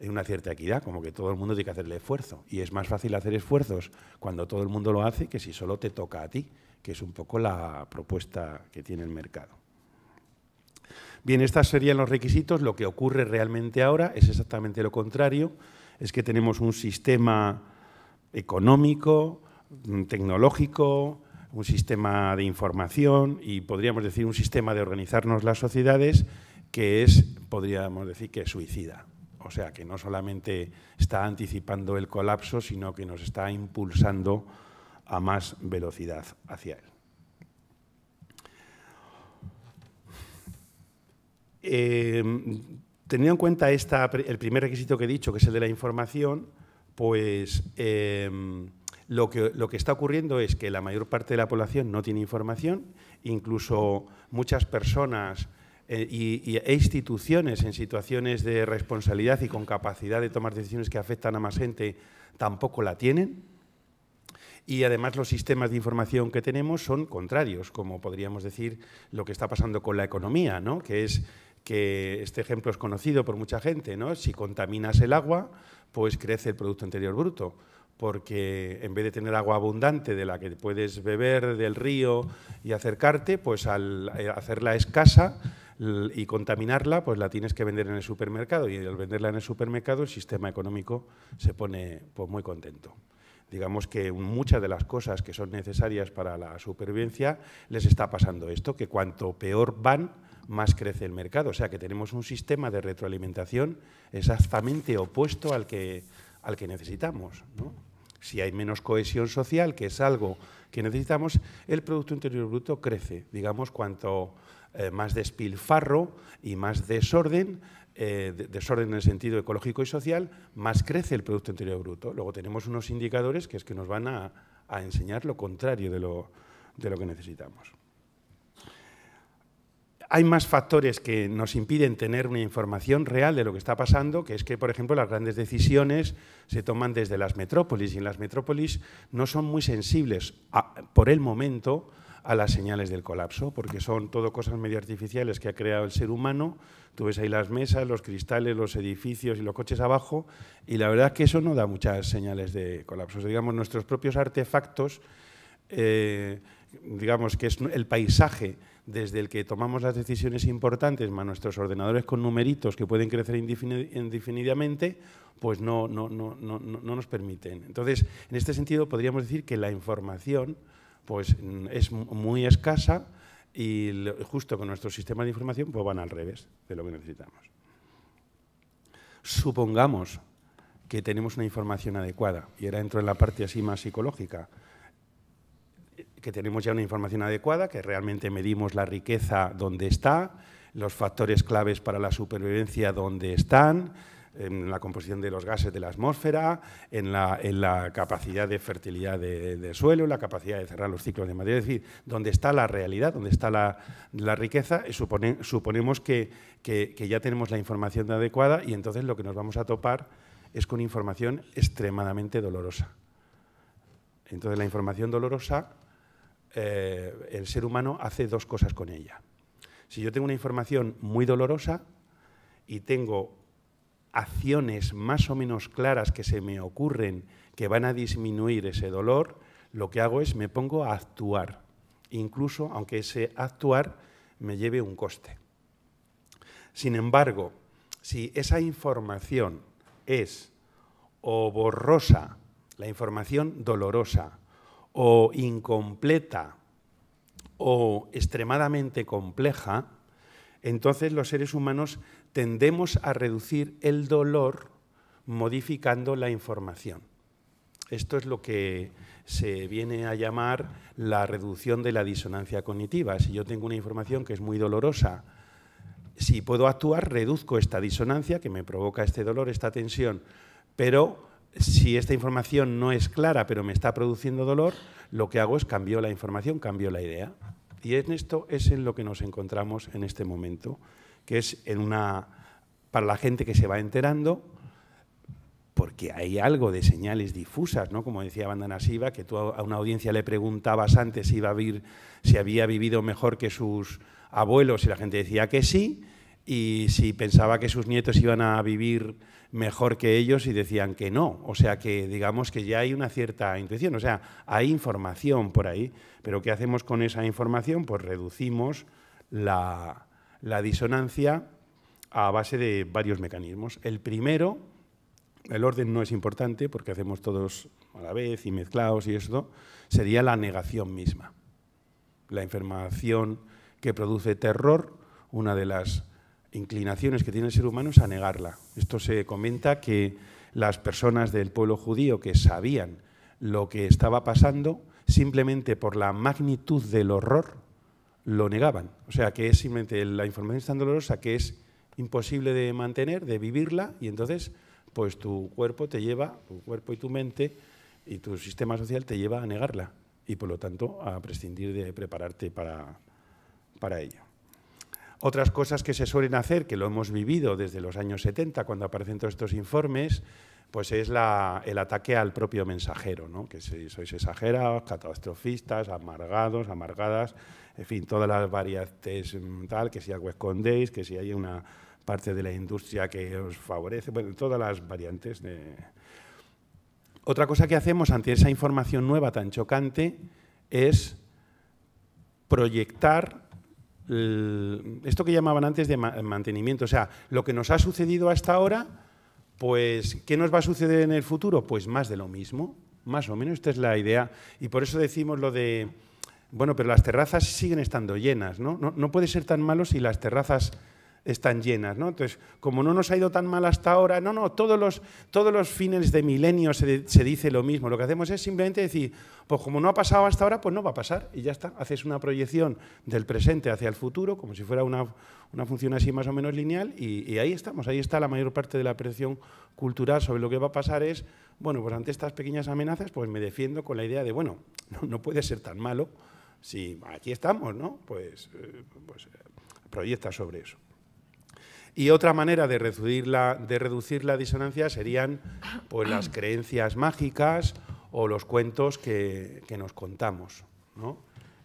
en una cierta equidad, como que todo el mundo tiene que hacerle esfuerzo. Y es más fácil hacer esfuerzos cuando todo el mundo lo hace que si solo te toca a ti, que es un poco la propuesta que tiene el mercado. Bien, estos serían los requisitos. Lo que ocurre realmente ahora es exactamente lo contrario. Es que tenemos un sistema económico, mm, tecnológico, un sistema de información y podríamos decir un sistema de organizarnos las sociedades que es, podríamos decir, que es suicida. O sea, que no solamente está anticipando el colapso, sino que nos está impulsando a más velocidad hacia él. Em, teniendo en cuenta el primer requisito que he dicho, que es el de la información, pues em, lo, que, está ocurriendo es que la mayor parte de la población no tiene información, incluso muchas personas eh, e instituciones en situaciones de responsabilidad y con capacidad de tomar decisiones que afectan a más gente tampoco la tienen. Y además los sistemas de información que tenemos son contrarios, como podríamos decir lo que está pasando con la economía, ¿no? que es que este ejemplo es conocido por mucha gente, ¿no? Si contaminas el agua, pues crece el Producto Interior Bruto, porque en vez de tener agua abundante de la que puedes beber del río y acercarte, pues al eh, hacerla escasa y contaminarla, pues la tienes que vender en el supermercado y al venderla en el supermercado el sistema económico se pone pues, muy contento digamos que muchas de las cosas que son necesarias para la supervivencia les está pasando esto, que cuanto peor van, más crece el mercado. O sea que tenemos un sistema de retroalimentación exactamente opuesto al que, al que necesitamos. Si hay menos cohesión social, que es algo que necesitamos, el Producto Interior Bruto crece. Digamos, cuanto eh, más despilfarro y más desorden, eh, desorden en el sentido ecológico y social, más crece el Producto Interior Bruto. Luego tenemos unos indicadores que es que nos van a, enseñar lo contrario de lo que necesitamos hay más factores que nos impiden tener una información real de lo que está pasando, que es que, por ejemplo, las grandes decisiones se toman desde las metrópolis y en las metrópolis no son muy sensibles por el momento a las señales del colapso, porque son todo cosas medio artificiales que ha creado el ser humano. Tú ves ahí las mesas, los cristales, los edificios y los coches abajo, y la verdad es que eso no da muchas señales de colapso. digamos, nuestros propios artefactos eh, digamos que es el paisaje desde el que tomamos las decisiones importantes, más nuestros ordenadores con numeritos que pueden crecer indefinidamente, pues no, no, no, nos permiten. Entonces, en este sentido, podríamos decir que la información pues, es muy escasa y justo con nuestros sistemas de información pues, van al revés de lo que necesitamos. Supongamos que tenemos una información adecuada, y ahora entro en la parte así más psicológica, que tenemos ya una información adecuada, que realmente medimos la riqueza donde está, los factores claves para la supervivencia donde están, en la composición de los gases de la atmósfera, en la, capacidad de fertilidad de, suelo, la capacidad de cerrar los ciclos de materia. Es decir, donde está la realidad, donde está la, riqueza, eh, suponemos que, que, ya tenemos la información adecuada y entonces lo que nos vamos a topar es con información extremadamente dolorosa. Entonces la información dolorosa eh, el ser humano hace dos cosas con ella. Si yo tengo una información muy dolorosa y tengo acciones más o menos claras que se me ocurren que van a disminuir ese dolor, lo que hago es me pongo a actuar, incluso aunque ese actuar me lleve un coste. Sin embargo, si esa información es o borrosa, la información dolorosa, o incompleta o extremadamente compleja, entonces los seres humanos tendemos a reducir el dolor modificando la información. Esto es lo que se viene a llamar la reducción de la disonancia cognitiva. Si yo tengo una información que es muy dolorosa, si puedo actuar, reduzco esta disonancia que me provoca este dolor, esta tensión, pero si esta información no es clara pero me está produciendo dolor, lo que hago es cambio la información, cambio la idea. Y en esto es en lo que nos encontramos en este momento, que es en una para la gente que se va enterando, porque hay algo de señales difusas, ¿no? Como decía Banda Siva, que tú a una audiencia le preguntabas antes si, iba a vivir, si había vivido mejor que sus abuelos y la gente decía que sí, y si pensaba que sus nietos iban a vivir mejor que ellos y decían que no. O sea que digamos que ya hay una cierta intuición, o sea, hay información por ahí, pero ¿qué hacemos con esa información? Pues reducimos la, la disonancia a base de varios mecanismos. El primero, el orden no es importante porque hacemos todos a la vez y mezclados y esto, sería la negación misma. La información que produce terror, una de las inclinaciones que tiene el ser humano a negarla. Esto se comenta que las personas del pueblo judío que sabían lo que estaba pasando, simplemente por la magnitud del horror, lo negaban. O sea, que es simplemente la información es tan dolorosa que es imposible de mantener, de vivirla, y entonces, pues tu cuerpo te lleva, tu cuerpo y tu mente y tu sistema social te lleva a negarla y por lo tanto a prescindir de prepararte para, para ello. Otras cosas que se suelen hacer, que lo hemos vivido desde los años 70, cuando aparecen todos estos informes, pues es el ataque al propio mensajero, ¿no? que si sois exagerados, catastrofistas, amargados, amargadas, en fin, todas las variantes mm, tal, que si algo escondéis, que si hay una parte de la industria que os favorece, bueno, todas las variantes. De... Otra cosa que hacemos ante esa información nueva tan chocante es proyectar eh, esto que llamaban antes de eh, mantenimiento, o sea, lo que nos ha sucedido hasta ahora, pues, ¿qué nos va a suceder en el futuro? Pues más de lo mismo, más o menos, esta es la idea. Y por eso decimos lo de, bueno, pero las terrazas siguen estando llenas, ¿no? No, no puede ser tan malo si las terrazas están llenas. ¿no? Entonces, como no nos ha ido tan mal hasta ahora, no, no, todos los, todos los fines de milenio se, dice lo mismo. Lo que hacemos es simplemente decir, pues como no ha pasado hasta ahora, pues no va a pasar. Y ya está, haces una proyección del presente hacia el futuro, como si fuera una, una función así más o menos lineal, y, ahí estamos, ahí está la mayor parte de la presión cultural sobre lo que va a pasar es, bueno, pues ante estas pequeñas amenazas, pues me defiendo con la idea de, bueno, no, puede ser tan malo si aquí estamos, ¿no? Pues, eh, pues eh, proyecta sobre eso. Y otra manera de reducir la, de reducir la disonancia serían pues, las creencias mágicas o los cuentos que, nos contamos. ¿no?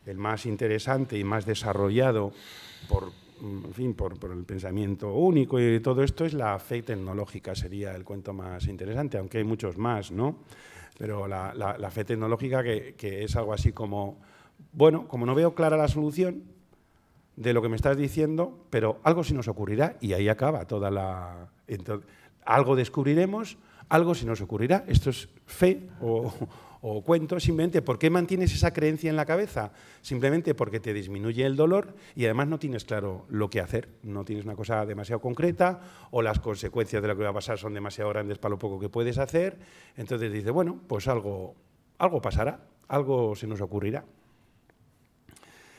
El más interesante y más desarrollado por, fin, por, el pensamiento único y todo esto es la fe tecnológica, sería el cuento más interesante, aunque hay muchos más, ¿no? Pero la, fe tecnológica que, que es algo así como, bueno, como no veo clara la solución, de lo que me estás diciendo, pero algo sí nos ocurrirá y ahí acaba toda la... algo descubriremos, algo sí nos ocurrirá. Esto es fe o, cuento simplemente. ¿Por qué mantienes esa creencia en la cabeza? Simplemente porque te disminuye el dolor y además no tienes claro lo que hacer. No tienes una cosa demasiado concreta o las consecuencias de lo que va a pasar son demasiado grandes para lo poco que puedes hacer. Entonces dices, bueno, pues algo, algo pasará, algo se nos ocurrirá.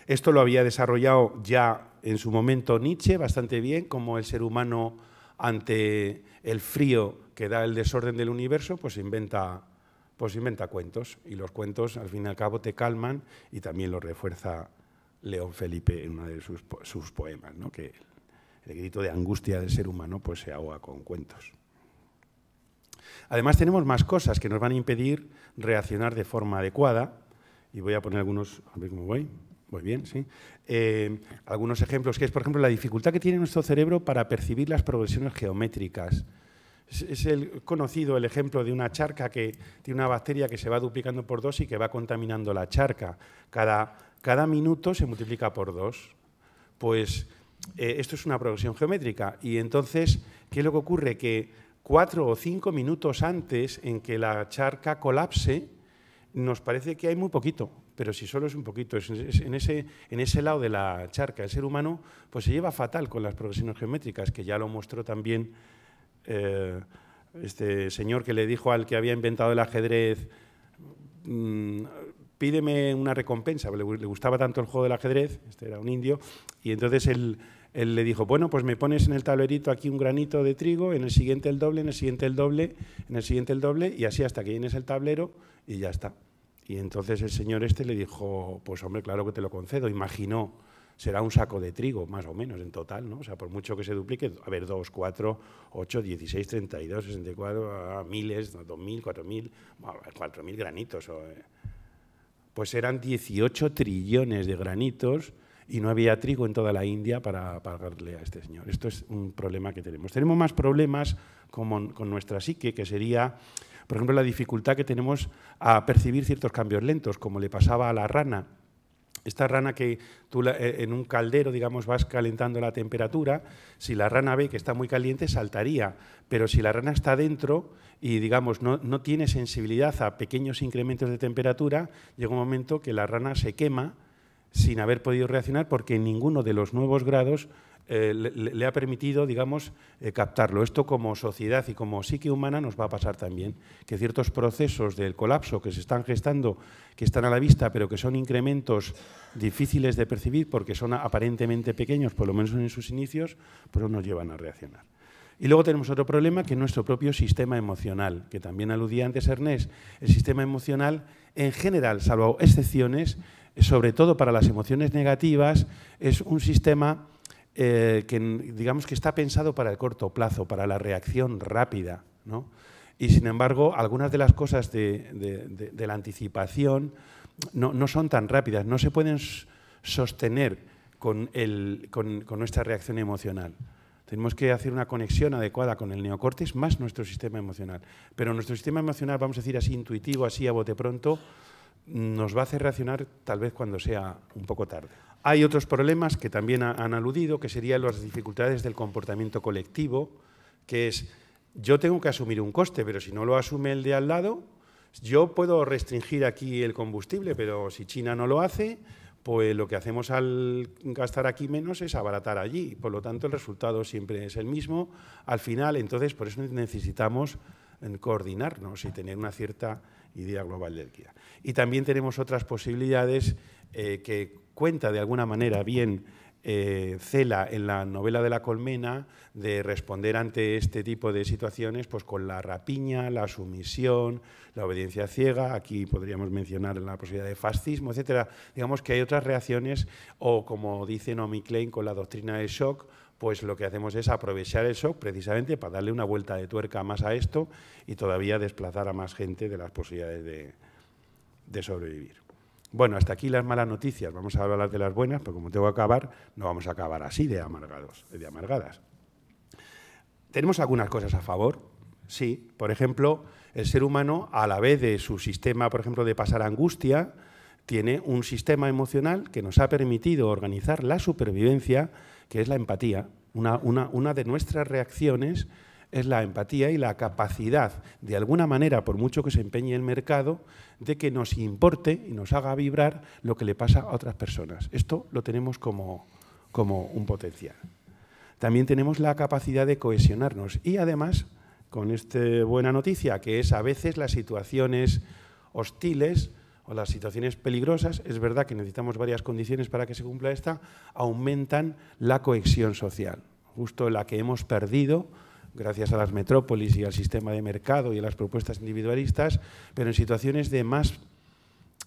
Esto lo había desarrollado ya en su momento Nietzsche bastante bien, como el ser humano ante el frío que da el desorden del universo, pues inventa, pues inventa cuentos. Y los cuentos, al fin y al cabo, te calman y también lo refuerza León Felipe en uno de sus, poemas, ¿no? que el grito de angustia del ser humano pues, se ahoga con cuentos. Además, tenemos más cosas que nos van a impedir reaccionar de forma adecuada. Y voy a poner algunos, a ver cómo voy. Muy bien, sí. Eh, algunos ejemplos, que es, por ejemplo, la dificultad que tiene nuestro cerebro para percibir las progresiones geométricas. Es, el, conocido el ejemplo de una charca que tiene una bacteria que se va duplicando por dos y que va contaminando la charca. Cada, cada minuto se multiplica por dos. Pues eh, esto es una progresión geométrica. Y entonces, ¿qué es lo que ocurre? Que cuatro o cinco minutos antes en que la charca colapse, nos parece que hay muy poquito, pero si solo es un poquito, en, ese, en ese lado de la charca, el ser humano pues se lleva fatal con las progresiones geométricas, que ya lo mostró también eh, este señor que le dijo al que había inventado el ajedrez, mm, pídeme una recompensa, le, gustaba tanto el juego del ajedrez, este era un indio, y entonces él, él le dijo, bueno, pues me pones en el tablerito aquí un granito de trigo, en el siguiente el doble, en el siguiente el doble, en el siguiente el doble, y así hasta que llenes el tablero y ya está. Y entonces el señor este le dijo, pues hombre, claro que te lo concedo. Imaginó, será un saco de trigo, más o menos, en total, ¿no? O sea, por mucho que se duplique, a ver, 2, 4, 8, 16, 32, 64, miles, 2.000, 4.000, 4.000 granitos. Eh. Pues eran 18 trillones de granitos y no había trigo en toda la India para pagarle a este señor. Esto es un problema que tenemos. Tenemos más problemas con nuestra psique, que sería por ejemplo, la dificultad que tenemos a percibir ciertos cambios lentos, como le pasaba a la rana. Esta rana que tú eh, en un caldero, digamos, vas calentando la temperatura, si la rana ve que está muy caliente, saltaría, pero si la rana está dentro y, digamos, no, no tiene sensibilidad a pequeños incrementos de temperatura, llega un momento que la rana se quema sin haber podido reaccionar porque ninguno de los nuevos grados eh, le, ha permitido, digamos, eh, captarlo. Esto como sociedad y como psique humana nos va a pasar también, que ciertos procesos del colapso que se están gestando, que están a la vista, pero que son incrementos difíciles de percibir porque son aparentemente pequeños, por lo menos en sus inicios, pero pues nos llevan a reaccionar. Y luego tenemos otro problema que es nuestro propio sistema emocional, que también aludía antes Ernest. El sistema emocional, en general, salvo excepciones, sobre todo para las emociones negativas, es un sistema eh, que digamos que está pensado para el corto plazo, para la reacción rápida. ¿no? Y sin embargo, algunas de las cosas de, la anticipación no, no, son tan rápidas, no se pueden sostener con, el, con, con nuestra reacción emocional. Tenemos que hacer una conexión adecuada con el neocortes más nuestro sistema emocional. Pero nuestro sistema emocional, vamos a decir así intuitivo, así a bote pronto, nos va a hacer reaccionar tal vez cuando sea un poco tarde. Hay otros problemas que también han aludido, que serían las dificultades del comportamiento colectivo, que es yo tengo que asumir un coste, pero si no lo asume el de al lado, yo puedo restringir aquí el combustible, pero si China no lo hace, pues lo que hacemos al gastar aquí menos es abaratar allí. Por lo tanto, el resultado siempre es el mismo. Al final, entonces, por eso necesitamos mm, coordinarnos y tener una cierta idea global del guía. Y también tenemos otras posibilidades eh, que cuenta de alguna manera bien eh, Cela en la novela de la colmena de responder ante este tipo de situaciones pues con la rapiña, la sumisión, la obediencia ciega, aquí podríamos mencionar la posibilidad de fascismo, etcétera. Digamos que hay otras reacciones o como dice Naomi Klein con la doctrina del shock, pues lo que hacemos es aprovechar el shock precisamente para darle una vuelta de tuerca más a esto y todavía desplazar a más gente de las posibilidades de sobrevivir. Bueno, hasta aquí las malas noticias. Vamos a hablar de las buenas, pero como tengo que acabar, no vamos a acabar así de amargados, de amargadas. Tenemos algunas cosas a favor, sí. Por ejemplo, el ser humano, a la vez de su sistema, por ejemplo, de pasar angustia, tiene un sistema emocional que nos ha permitido organizar la supervivencia, que es la empatía, una, una, una de nuestras reacciones es la empatía y la capacidad, de alguna manera, por mucho que se empeñe el mercado, de que nos importe y nos haga vibrar lo que le pasa a otras personas. Esto lo tenemos como, un potencial. También tenemos la capacidad de cohesionarnos y además, con esta buena noticia, que es a veces las situaciones hostiles o las situaciones peligrosas, es verdad que necesitamos varias condiciones para que se cumpla esta, aumentan la cohesión social, justo la que hemos perdido gracias a las metrópolis y al sistema de mercado y a las propuestas individualistas, pero en situaciones de más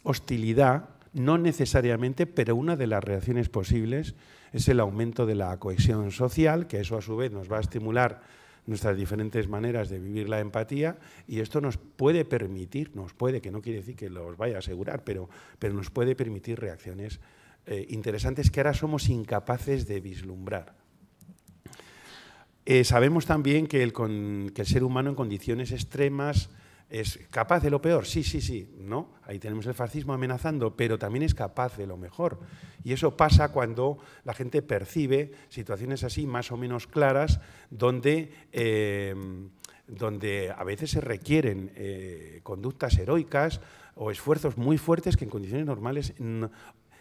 hostilidad, no necesariamente, pero una de las reacciones posibles es el aumento de la cohesión social, que eso a su vez nos va a estimular nuestras diferentes maneras de vivir la empatía y esto nos puede permitir, nos puede, que no quiere decir que los vaya a asegurar, pero, pero nos puede permitir reacciones eh, interesantes que ahora somos incapaces de vislumbrar. Eh, sabemos también que el, ser humano en condiciones extremas es capaz de lo peor, sí, sí, sí, ¿no? Ahí tenemos el fascismo amenazando, pero también es capaz de lo mejor. Y eso pasa cuando la gente percibe situaciones así más o menos claras donde... Eh, donde a veces se requieren eh, conductas heroicas o esfuerzos muy fuertes que en condiciones normales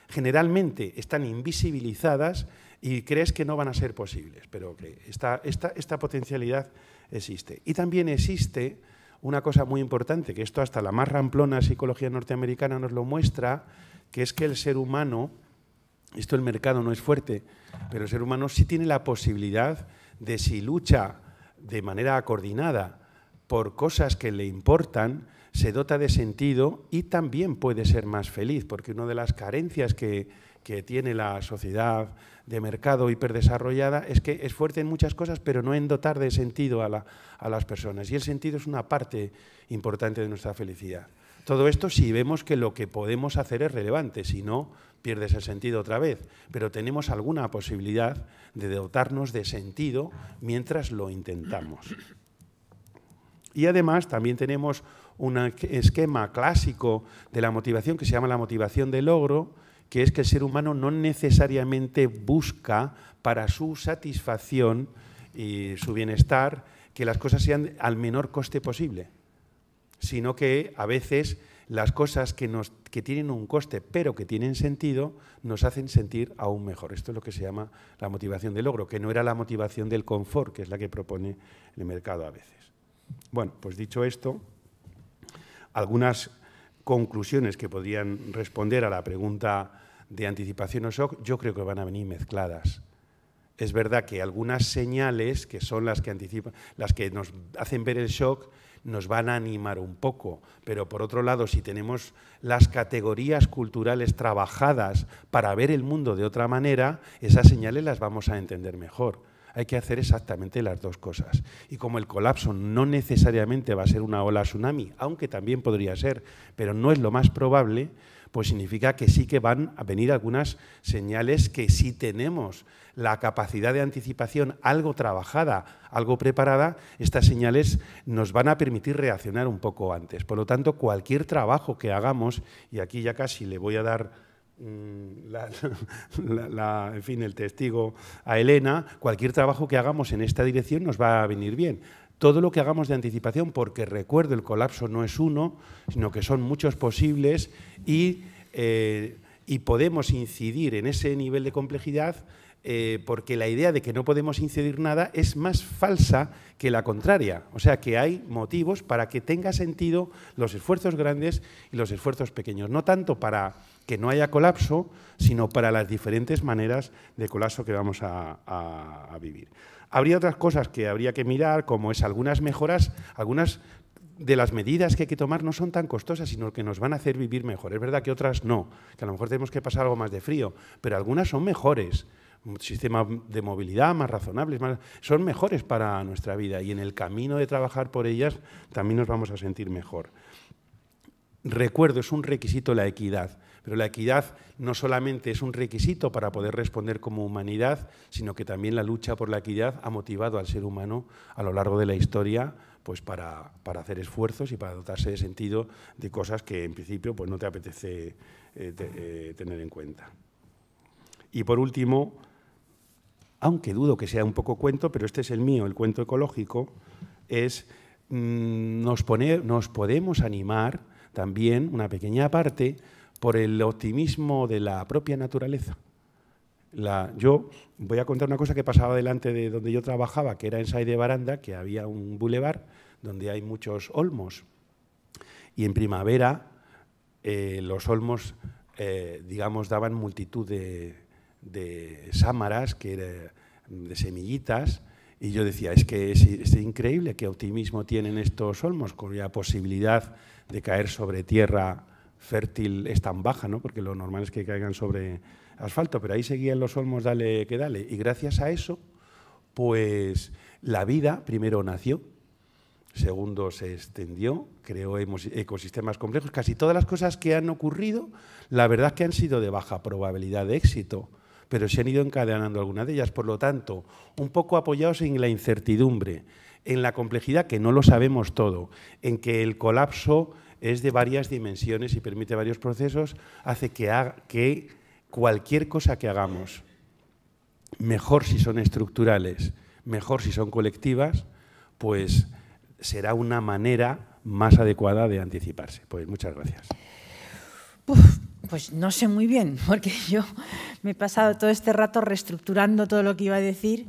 generalmente están invisibilizadas y crees que no van a ser posibles, pero esta, esta, esta potencialidad existe. Y también existe una cosa muy importante, que esto hasta la más ramplona psicología norteamericana nos lo muestra, que es que el ser humano, esto el mercado no es fuerte, pero el ser humano sí tiene la posibilidad de si lucha de manera coordinada por cosas que le importan, se dota de sentido y también puede ser más feliz, porque una de las carencias que, que tiene la sociedad de mercado hiperdesarrollada es que es fuerte en muchas cosas, pero no en dotar de sentido a, las personas. Y el sentido es una parte importante de nuestra felicidad. Todo esto si vemos que lo que podemos hacer es relevante, si no, pierdes el sentido otra vez. Pero tenemos alguna posibilidad de dotarnos de sentido mientras lo intentamos. Y además también tenemos un esquema clásico de la motivación que se llama la motivación de logro, que es que el ser humano no necesariamente busca para su satisfacción y su bienestar que las cosas sean al menor coste posible, sino que a veces las cosas que, tienen un coste pero que tienen sentido nos hacen sentir aún mejor. Esto es lo que se llama la motivación del logro, que no era la motivación del confort, que es la que propone el mercado a veces. Bueno, pues dicho esto, algunas conclusiones que podrían responder a la pregunta de anticipación o shock, yo creo que van a venir mezcladas. Es verdad que algunas señales que son las que anticipan, las que nos hacen ver el shock, nos van a animar un poco, pero por otro lado, si tenemos las categorías culturales trabajadas para ver el mundo de otra manera, esas señales las vamos a entender mejor hay que hacer exactamente las dos cosas. Y como el colapso no necesariamente va a ser una ola tsunami, aunque también podría ser, pero no es lo más probable, pues significa que sí que van a venir algunas señales que si tenemos la capacidad de anticipación algo trabajada, algo preparada, estas señales nos van a permitir reaccionar un poco antes. Por lo tanto, cualquier trabajo que hagamos, y aquí ya casi le voy a dar Mm, [laughs] en fin, el testigo a Elena, cualquier trabajo que hagamos en esta dirección nos va a venir bien. Todo lo que hagamos de anticipación, porque recuerdo, el colapso no es uno, sino que son muchos posibles y eh, podemos incidir en ese nivel de complejidad eh, porque la idea de que no podemos incidir nada es más falsa que la contraria. O sea que hay motivos para que tenga sentido los esfuerzos grandes y los esfuerzos pequeños. No tanto para que no haya colapso, sino para las diferentes maneras de colapso que vamos a, a vivir. Habría otras cosas que habría que mirar, como es algunas mejoras, algunas de las medidas que hay que tomar no son tan costosas, sino que nos van a hacer vivir mejor. Es verdad que otras no, que a lo mejor tenemos que pasar algo más de frío, pero algunas son mejores sistemas de movilidad más razonables, son mejores para nuestra vida y en el camino de trabajar por ellas también nos vamos a sentir mejor. Recuerdo, es un requisito la equidad, pero la equidad no solamente es un requisito para poder responder como humanidad, sino que también la lucha por la equidad ha motivado al ser humano a lo largo de la historia pues para, hacer esfuerzos y para dotarse de sentido de cosas que en principio pues no te apetece eh, eh, tener en cuenta. Y por último, aunque dudo que sea un poco cuento, pero este es el mío, el cuento ecológico, es mm, nos, poner, nos podemos animar también, una pequeña parte, por el optimismo de la propia naturaleza. yo voy a contar una cosa que pasaba delante de donde yo trabajaba, que era en Saide de Baranda, que había un bulevar donde hay muchos olmos. Y en primavera eh, los olmos, eh, digamos, daban multitud de, de sámaras, que mm, de semillitas, y yo decía, es que es, increíble qué optimismo tienen estos olmos, con la posibilidad de caer sobre tierra fértil es tan baja, ¿no? porque lo normal es que caigan sobre asfalto, pero ahí seguían los olmos, dale que dale. Y gracias a eso, pues la vida primero nació, Segundo, se extendió, creó ecosistemas complejos. Casi todas las cosas que han ocurrido, la verdad es que han sido de baja probabilidad de éxito pero se han ido encadenando algunas de ellas. Por lo tanto, un poco apoyados en la incertidumbre, en la complejidad, que no lo sabemos todo, en que el colapso es de varias dimensiones y permite varios procesos, hace que, cualquier cosa que hagamos, mejor si son estructurales, mejor si son colectivas, pues será una manera más adecuada de anticiparse. Pues muchas gracias pues no sé muy bien, [laughs] porque yo me he pasado todo este rato reestructurando todo lo que iba a decir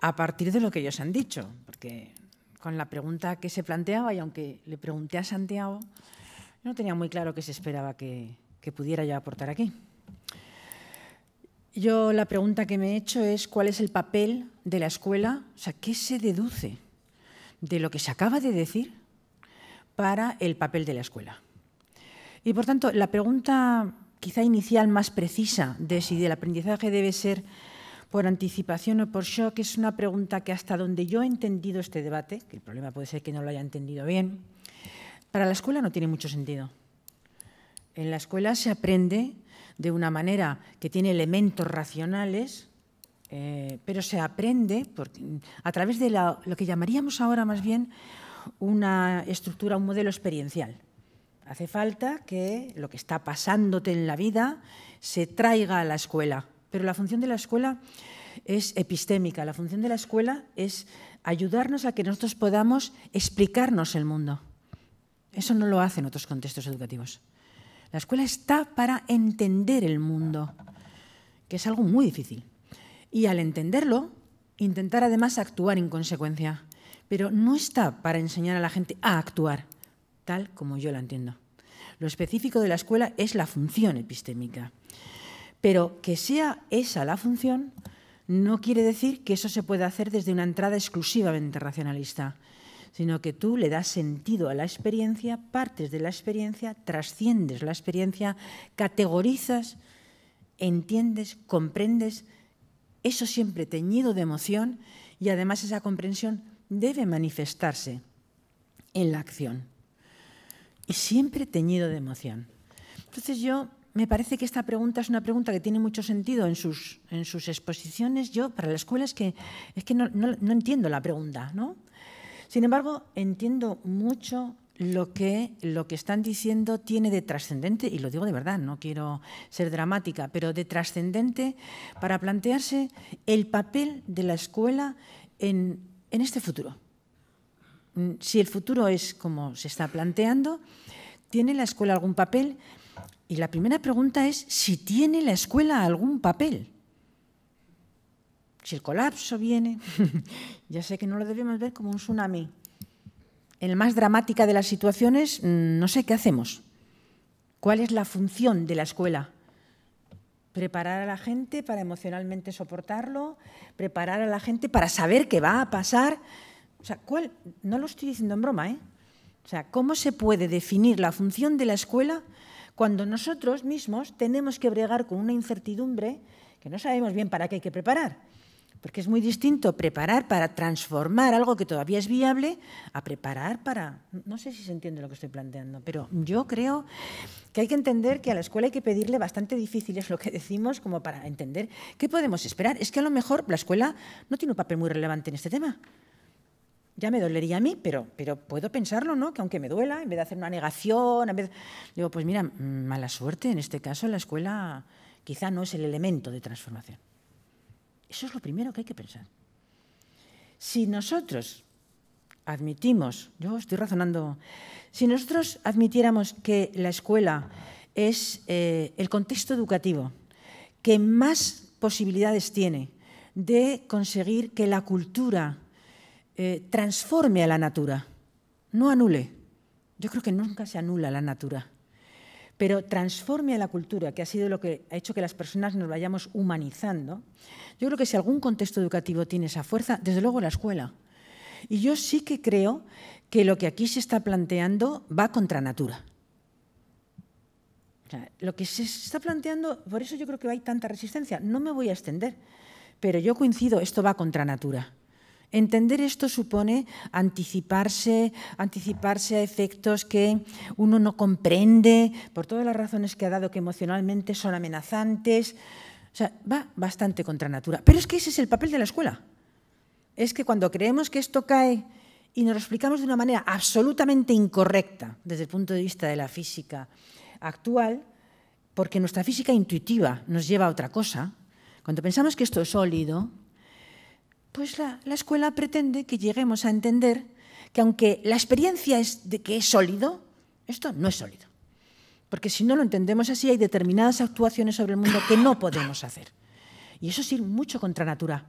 a partir de lo que ellos han dicho, porque con la pregunta que se planteaba, y aunque le pregunté a Santiago, no tenía muy claro qué se esperaba que, pudiera yo aportar aquí. Yo la pregunta que me he hecho es cuál es el papel de la escuela, o sea, qué se deduce de lo que se acaba de decir para el papel de la escuela. Y por tanto, la pregunta quizá inicial más precisa de si el aprendizaje debe ser por anticipación o por shock es una pregunta que hasta donde yo he entendido este debate, que el problema puede ser que no lo haya entendido bien, para la escuela no tiene mucho sentido. En la escuela se aprende de una manera que tiene elementos racionales, eh, pero se aprende a través de lo que llamaríamos ahora más bien una estructura, un modelo experiencial. Hace falta que lo que está pasándote en la vida se traiga a la escuela. Pero la función de la escuela es epistémica, la función de la escuela es ayudarnos a que nosotros podamos explicarnos el mundo. Eso no lo hacen otros contextos educativos. La escuela está para entender el mundo, que es algo muy difícil. Y al entenderlo, intentar además actuar en consecuencia. Pero no está para enseñar a la gente a actuar, tal como yo la entiendo. Lo específico de la escuela es la función epistémica. Pero que sea esa la función no quiere decir que eso se pueda hacer desde una entrada exclusivamente racionalista, sino que tú le das sentido a la experiencia, partes de la experiencia, trasciendes la experiencia, categorizas, entiendes, comprendes, eso siempre teñido de emoción y además esa comprensión debe manifestarse en la acción y siempre teñido de emoción. Entonces yo, me parece que esta pregunta es una pregunta que tiene mucho sentido en sus, exposiciones. Yo, para la escuela, es que, es que no, entiendo la pregunta, ¿no? Sin embargo, entiendo mucho lo que, lo que están diciendo tiene de trascendente, y lo digo de verdad, no quiero ser dramática, pero de trascendente para plantearse el papel de la escuela en este futuro. Mm, si el futuro es como se está planteando, ¿tiene la escuela algún papel? Y la primera pregunta es si tiene la escuela algún papel. Si el colapso viene, [laughs] ya sé que no lo debemos ver como un tsunami. En la más dramática de las situaciones, mm, no sé qué hacemos. ¿Cuál es la función de la escuela? Preparar a la gente para emocionalmente soportarlo, preparar a la gente para saber qué va a pasar, sea, ¿cuál? No lo estoy diciendo en broma, ¿eh? O sea, ¿cómo se puede definir la función de la escuela cuando nosotros mismos tenemos que bregar con una incertidumbre que no sabemos bien para qué hay que preparar? Porque es muy distinto preparar para transformar algo que todavía es viable a preparar para... No sé si se entiende lo que estoy planteando, pero yo creo que hay que entender que a la escuela hay que pedirle bastante difícil, lo que decimos, como para entender qué podemos esperar. Es que a lo mejor la escuela no tiene un papel muy relevante en este tema ya me dolería a mí, pero, pero puedo pensarlo, ¿no? Que aunque me duela, en vez de hacer una negación, en vez... digo, pues mira, mm, mala suerte, en este caso la escuela quizá no es el elemento de transformación. Eso es lo primero que hay que pensar. Si nosotros admitimos, yo estoy razonando, si nosotros admitiéramos que la escuela es eh, el contexto educativo que más posibilidades tiene de conseguir que la cultura eh, transforme a la natura, no anule. Yo creo que nunca se anula la natura, pero transforme a la cultura, que ha sido lo que ha hecho que las personas nos vayamos humanizando. Yo creo que si algún contexto educativo tiene esa fuerza, desde luego la escuela. Y yo sí que creo que lo que aquí se está planteando va contra natura. lo que se está planteando, por eso yo creo que hay tanta resistencia. No me voy a extender, pero yo coincido, esto va contra natura. Entender esto supone anticiparse, anticiparse a efectos que uno no comprende, por todas las razones que ha dado que emocionalmente son amenazantes. O sea, va bastante contra natura. Pero es que ese es el papel de la escuela. Es que cuando creemos que esto cae y nos lo explicamos de una manera absolutamente incorrecta desde el punto de vista de la física actual, porque nuestra física intuitiva nos lleva a otra cosa, cuando pensamos que esto es sólido, pues la, escuela pretende que lleguemos a entender que aunque la experiencia es de que es sólido, esto no es sólido. Porque si no lo entendemos así, hay determinadas actuaciones sobre el mundo que no podemos hacer. Y eso es ir mucho contra natura.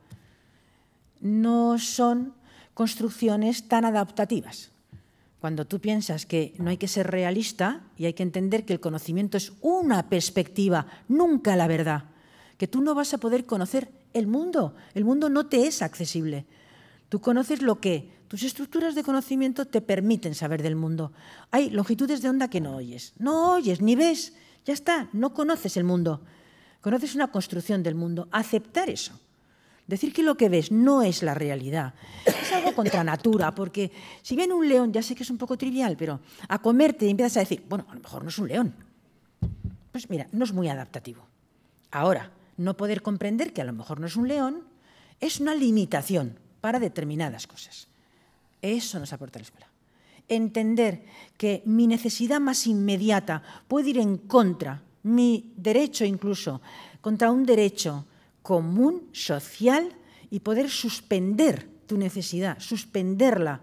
No son construcciones tan adaptativas. Cuando tú piensas que no hay que ser realista y hay que entender que el conocimiento es una perspectiva, nunca la verdad, que tú no vas a poder conocer el mundo. El mundo no te es accesible. Tú conoces lo que tus estructuras de conocimiento te permiten saber del mundo. Hay longitudes de onda que no oyes. No oyes ni ves. Ya está, no conoces el mundo. Conoces una construcción del mundo. Aceptar eso. Decir que lo que ves no es la realidad. Es algo contra natura, porque si viene un león, ya sé que es un poco trivial, pero a comerte empiezas a decir, bueno, a lo mejor no es un león. Pues mira, no es muy adaptativo. Ahora, no poder comprender que a lo mejor no es un león, es una limitación para determinadas cosas. Eso nos aporta la escuela. Entender que mi necesidad más inmediata puede ir en contra, mi derecho incluso, contra un derecho común, social, y poder suspender tu necesidad, suspenderla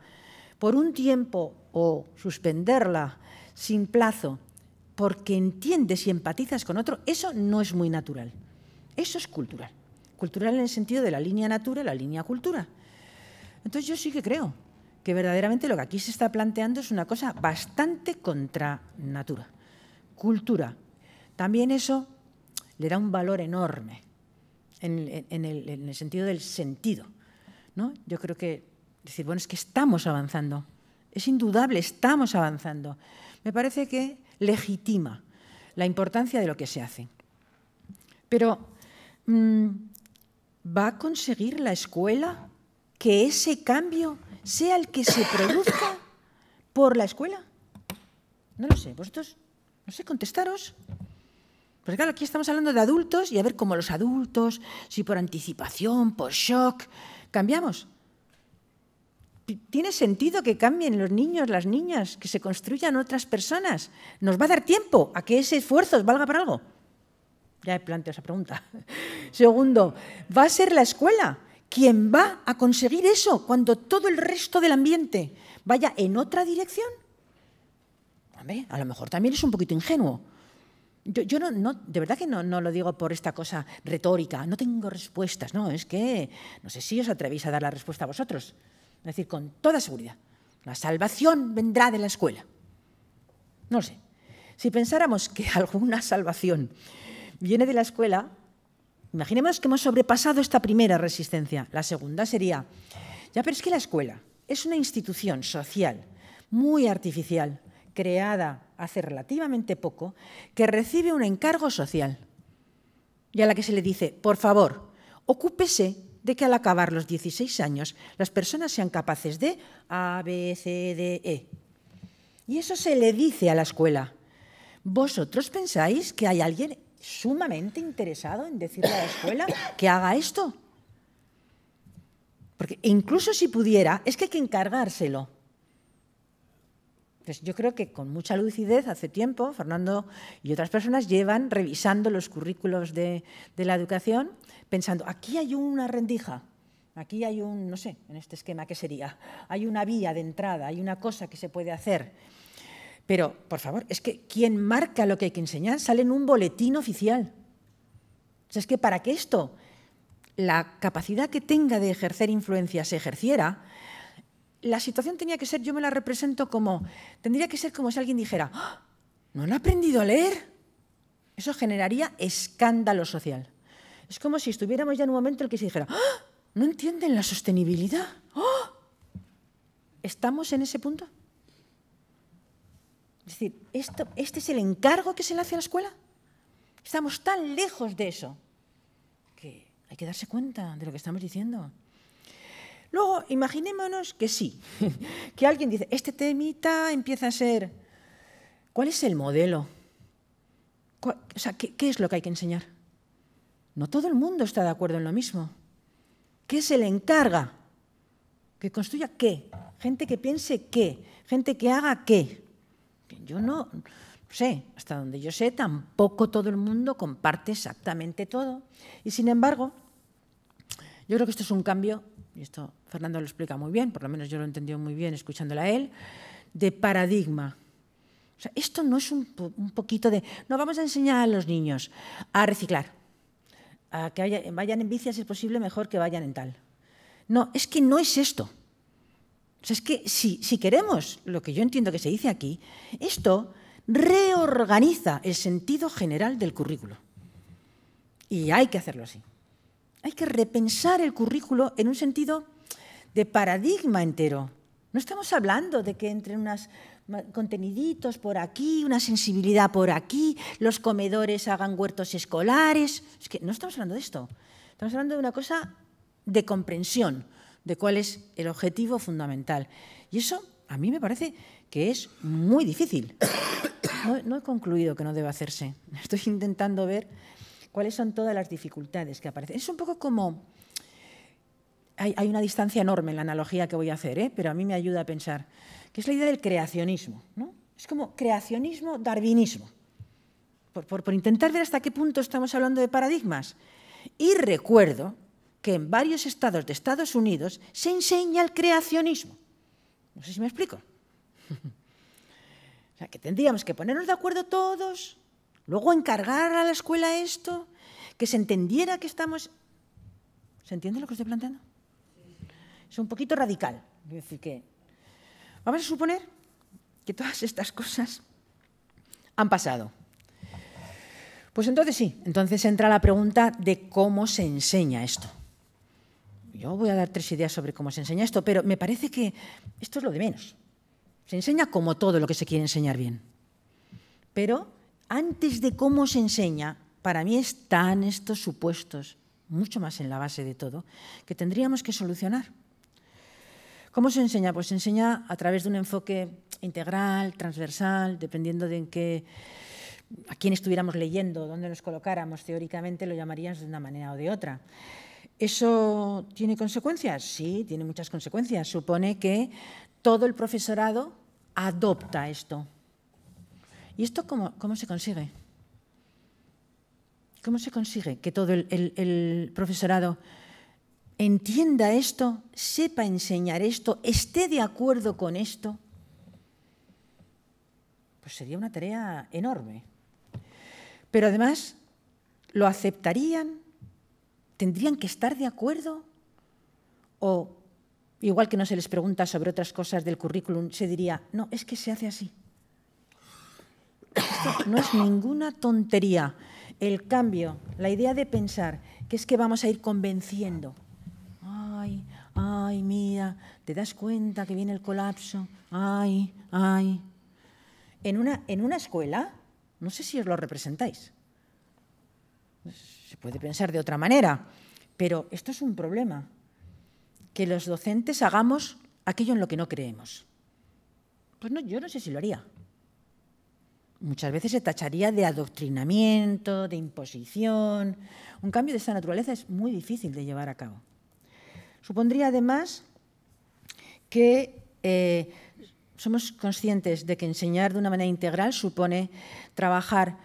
por un tiempo o suspenderla sin plazo, porque entiendes y empatizas con otro, eso no es muy natural. Eso es cultural. Cultural en el sentido de la línea natura, la línea cultura. Entonces yo sí que creo que verdaderamente lo que aquí se está planteando es una cosa bastante contra natura. Cultura. También eso le da un valor enorme en, el, sentido del sentido. ¿no? Yo creo que decir, bueno, es que estamos avanzando. Es indudable, estamos avanzando. Me parece que legitima la importancia de lo que se hace. Pero Mm, ¿va a conseguir la escuela que ese cambio sea el que se [coughs] produzca por la escuela? No lo sé, vosotros, no sé, contestaros. Porque claro, aquí estamos hablando de adultos y a ver cómo los adultos, si por anticipación, por shock, cambiamos. ¿Tiene sentido que cambien los niños, las niñas, que se construyan otras personas? ¿Nos va a dar tiempo a que ese esfuerzo valga para algo? Ya he planteado esa pregunta. [laughs] Segundo, ¿va a ser la escuela quien va a conseguir eso cuando todo el resto del ambiente vaya en otra dirección? a lo mejor también es un poquito ingenuo. Yo, no, no, de verdad que no, no, lo digo por esta cosa retórica, no tengo respuestas, no, es que no sé si os atrevéis a dar la respuesta a vosotros. Es decir, con toda seguridad, la salvación vendrá de la escuela. No sé. Si pensáramos que [laughs] alguna salvación viene de la escuela, imaginemos que hemos sobrepasado esta primera resistencia. La segunda sería, ya, pero es que la escuela es una institución social muy artificial, creada hace relativamente poco, que recibe un encargo social y a la que se le dice, por favor, ocúpese de que al acabar los 16 años las personas sean capaces de A, B, C, D, E. Y eso se le dice a la escuela. ¿Vosotros pensáis que hay alguien sumamente interesado en decirle a la escuela que haga esto. Porque incluso si pudiera, es que hay que encargárselo. yo creo que con mucha lucidez hace tiempo Fernando y otras personas llevan revisando los currículos de, de la educación pensando, aquí hay una rendija, aquí hay un, no sé, en este esquema, ¿qué sería? Hay una vía de entrada, hay una cosa que se puede hacer. Pero, por favor, es que quien marca lo que hay que enseñar sale en un boletín oficial. O sea, es que para que esto, la capacidad que tenga de ejercer influencia se ejerciera, la situación tenía que ser, yo me la represento como, tendría que ser como si alguien dijera, ¡Ah! ¿no han aprendido a leer? Eso generaría escándalo social. Es como si estuviéramos ya en un momento en el que se dijera, ¡Ah! ¿no entienden la sostenibilidad? ¡Ah! ¿Estamos en ese punto? Es decir, ¿este es el encargo que se le hace a la escuela? Estamos tan lejos de eso que hay que darse cuenta de lo que estamos diciendo. Luego, imaginémonos que sí, [laughs] que alguien dice, este temita empieza a ser, ¿cuál es el modelo? O sea, ¿qué, ¿qué es lo que hay que enseñar? No todo el mundo está de acuerdo en lo mismo. ¿Qué se le encarga? Que construya qué, gente que piense qué, gente que haga qué. Yo no, sé, hasta donde yo sé, tampoco todo el mundo comparte exactamente todo. Y sin embargo, yo creo que esto es un cambio, y esto Fernando lo explica muy bien, por lo menos yo lo entendió muy bien escuchándola a él, de paradigma. esto no es un, poquito de, no vamos a enseñar a los niños a reciclar, a que vayan en bici si es posible mejor que vayan en tal. No, es que no es esto. O sea, es que si, queremos lo que yo entiendo que se dice aquí, esto reorganiza el sentido general del currículo. Y hay que hacerlo así. Hay que repensar el currículo en un sentido de paradigma entero. No estamos hablando de que entren unos conteniditos por aquí, una sensibilidad por aquí, los comedores hagan huertos escolares. Es que no estamos hablando de esto. Estamos hablando de una cosa de comprensión, de cuál es el objetivo fundamental. Y eso a mí me parece que es muy difícil. No, he concluido que no debe hacerse. [laughs] Estoy intentando ver cuáles son todas las dificultades que aparecen. Es un poco como... Hay, una distancia enorme en la analogía que voy a hacer, ¿eh? pero a mí me ayuda a pensar, que es la idea del creacionismo. Es como creacionismo, darwinismo. por, intentar ver hasta qué punto estamos hablando de paradigmas. Y recuerdo que en varios estados de Estados Unidos se enseña el creacionismo. No sé si me explico. [laughs] o sea, que tendríamos que ponernos de acuerdo todos, luego encargar a la escuela esto, que se entendiera que estamos... ¿Se entiende lo que estoy planteando? Es un poquito radical. Es decir, que vamos a suponer que todas estas cosas han pasado. Pues entonces sí, entonces entra la pregunta de cómo se enseña esto yo voy a dar tres ideas sobre cómo se enseña esto, pero me parece que esto es lo de menos. Se enseña como todo lo que se quiere enseñar bien. Pero antes de cómo se enseña, para mí están estos supuestos, mucho más en la base de todo, que tendríamos que solucionar. ¿Cómo se enseña? Pues se enseña a través de un enfoque integral, transversal, dependiendo de en qué, a quién estuviéramos leyendo, dónde nos colocáramos teóricamente, lo llamaríamos de una manera o de otra. ¿Eso tiene consecuencias? Sí, tiene muchas consecuencias. Supone que todo el profesorado adopta esto. ¿Y esto cómo, se consigue? ¿Cómo se consigue que todo el profesorado entienda esto, sepa enseñar esto, esté de acuerdo con esto? Pues sería una tarea enorme. Pero además lo aceptarían ¿Tendrían que estar de acuerdo? O, igual que no se les pregunta sobre otras cosas del currículum, se diría, no, es que se hace así. no es ninguna tontería. El cambio, la idea de pensar que es que vamos a ir convenciendo. Ay, ay, mía te das cuenta que viene el colapso. Ay, ay. En una, en una escuela, no sé si os lo representáis se puede pensar de otra manera, pero esto es un problema, que los docentes hagamos aquello en lo que no creemos. Pues no, yo no sé si lo haría. Muchas veces se tacharía de adoctrinamiento, de imposición. Un cambio de esta naturaleza es muy difícil de llevar a cabo. Supondría además que eh, somos conscientes de que enseñar de una manera integral supone trabajar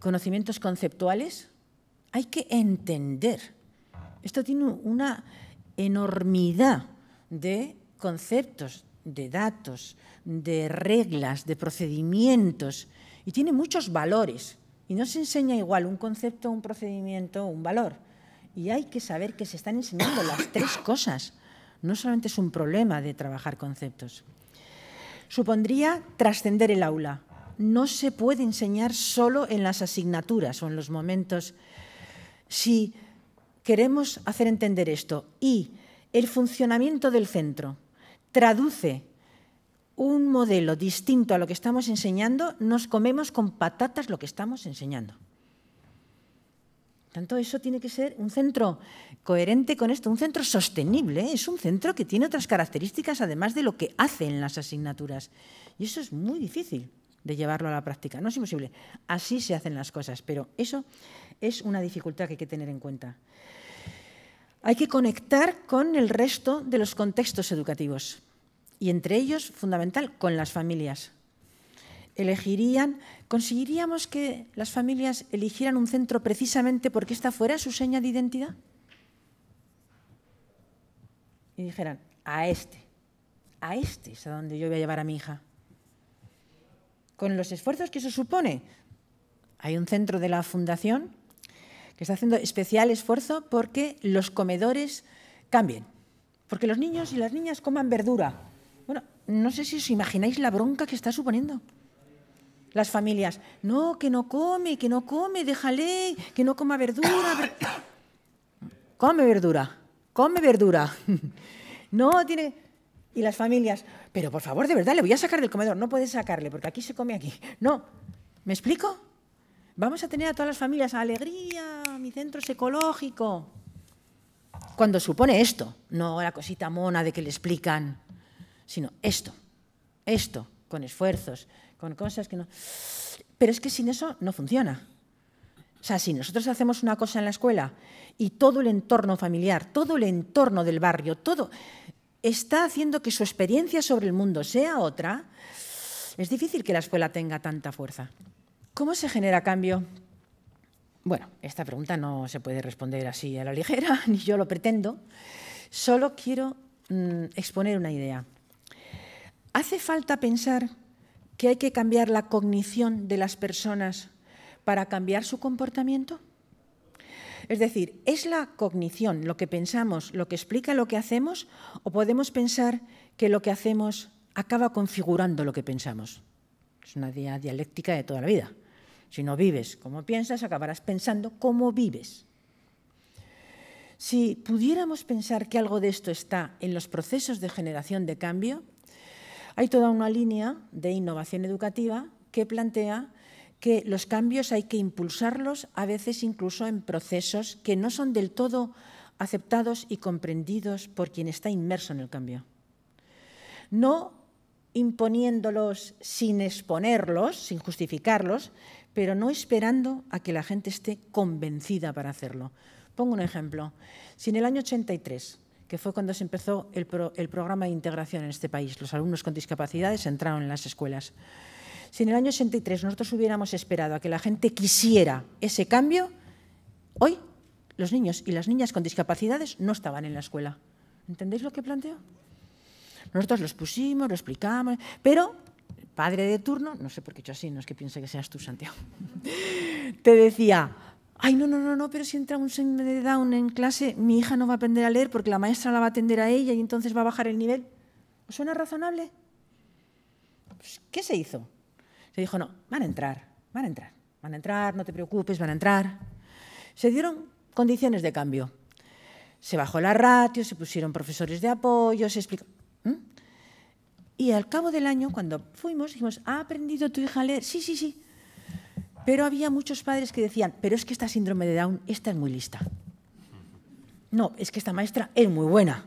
conocimientos conceptuales hay que entender. Esto tiene una enormidad de conceptos, de datos, de reglas, de procedimientos y tiene muchos valores. Y no se enseña igual un concepto, un procedimiento, un valor. Y hay que saber que se están enseñando las [coughs] tres cosas. No solamente es un problema de trabajar conceptos. Supondría trascender el aula. No se puede enseñar solo en las asignaturas o en los momentos si queremos hacer entender esto y el funcionamiento del centro traduce un modelo distinto a lo que estamos enseñando, nos comemos con patatas lo que estamos enseñando. Tanto eso tiene que ser un centro coherente con esto, un centro sostenible. ¿eh? Es un centro que tiene otras características además de lo que hacen las asignaturas. Y eso es muy difícil de llevarlo a la práctica. No es imposible. Así se hacen las cosas, pero eso es una dificultad que hay que tener en cuenta. Hay que conectar con el resto de los contextos educativos y entre ellos, fundamental, con las familias. Elegirían, ¿conseguiríamos que las familias eligieran un centro precisamente porque esta fuera su seña de identidad? Y dijeran, a este, a este es a donde yo voy a llevar a mi hija. Con los esfuerzos que eso supone, hay un centro de la fundación que está haciendo especial esfuerzo porque los comedores cambien, porque los niños y las niñas coman verdura. Bueno, no sé si os imagináis la bronca que está suponiendo. Las familias, no, que no come, que no come, déjale, que no coma verdura. [coughs] come verdura, come verdura. [laughs] no, tiene... Y las familias, pero por favor, de verdad, le voy a sacar del comedor. No puedes sacarle, porque aquí se come aquí. No, ¿me explico? Vamos a tener a todas las familias, alegría, mi centro es ecológico. Cuando supone esto, no la cosita mona de que le explican, sino esto, esto, con esfuerzos, con cosas que no... Pero es que sin eso no funciona. O sea, si nosotros hacemos una cosa en la escuela y todo el entorno familiar, todo el entorno del barrio, todo está haciendo que su experiencia sobre el mundo sea otra, es difícil que la escuela tenga tanta fuerza. ¿Cómo se genera cambio? Bueno, esta pregunta no se puede responder así a la ligera, [laughs] ni yo lo pretendo. Solo quiero mm, exponer una idea. Hace falta pensar que hay que cambiar la cognición de las personas para cambiar su comportamiento. Es decir, ¿es la cognición lo que pensamos, lo que explica lo que hacemos, o podemos pensar que lo que hacemos acaba configurando lo que pensamos? Es una idea dialéctica de toda la vida. Si no vives como piensas, acabarás pensando cómo vives. Si pudiéramos pensar que algo de esto está en los procesos de generación de cambio, hay toda una línea de innovación educativa que plantea que los cambios hay que impulsarlos a veces incluso en procesos que no son del todo aceptados y comprendidos por quien está inmerso en el cambio. No imponiéndolos sin exponerlos, sin justificarlos, pero no esperando a que la gente esté convencida para hacerlo. Pongo un ejemplo. Si en el año 83, que fue cuando se empezó el, programa de integración en este país, los alumnos con discapacidades entraron en las escuelas, si en el año 83 nosotros hubiéramos esperado a que la gente quisiera ese cambio, hoy los niños y las niñas con discapacidades no estaban en la escuela. ¿Entendéis lo que planteo? Nosotros los pusimos, lo explicamos, pero padre de turno, no sé por qué he hecho así, no es que piense que seas tú, Santiago, [laughs] te decía, ay, no, no, no, no, pero si entra un señor de Down en clase, mi hija no va a aprender a leer porque la maestra la va a atender a ella y entonces va a bajar el nivel. ¿Os suena razonable? Pues, ¿Qué se hizo? Se dijo, no, van a entrar, van a entrar, van a entrar, no te preocupes, van a entrar. Se dieron condiciones de cambio. Se bajó la ratio, se pusieron profesores de apoyo, se explicó. ¿Mm? Y al cabo del año, cuando fuimos, dijimos, ¿ha aprendido tu hija a leer? Sí, sí, sí. Pero había muchos padres que decían, pero es que esta síndrome de Down, esta es muy lista. No, es que esta maestra es muy buena.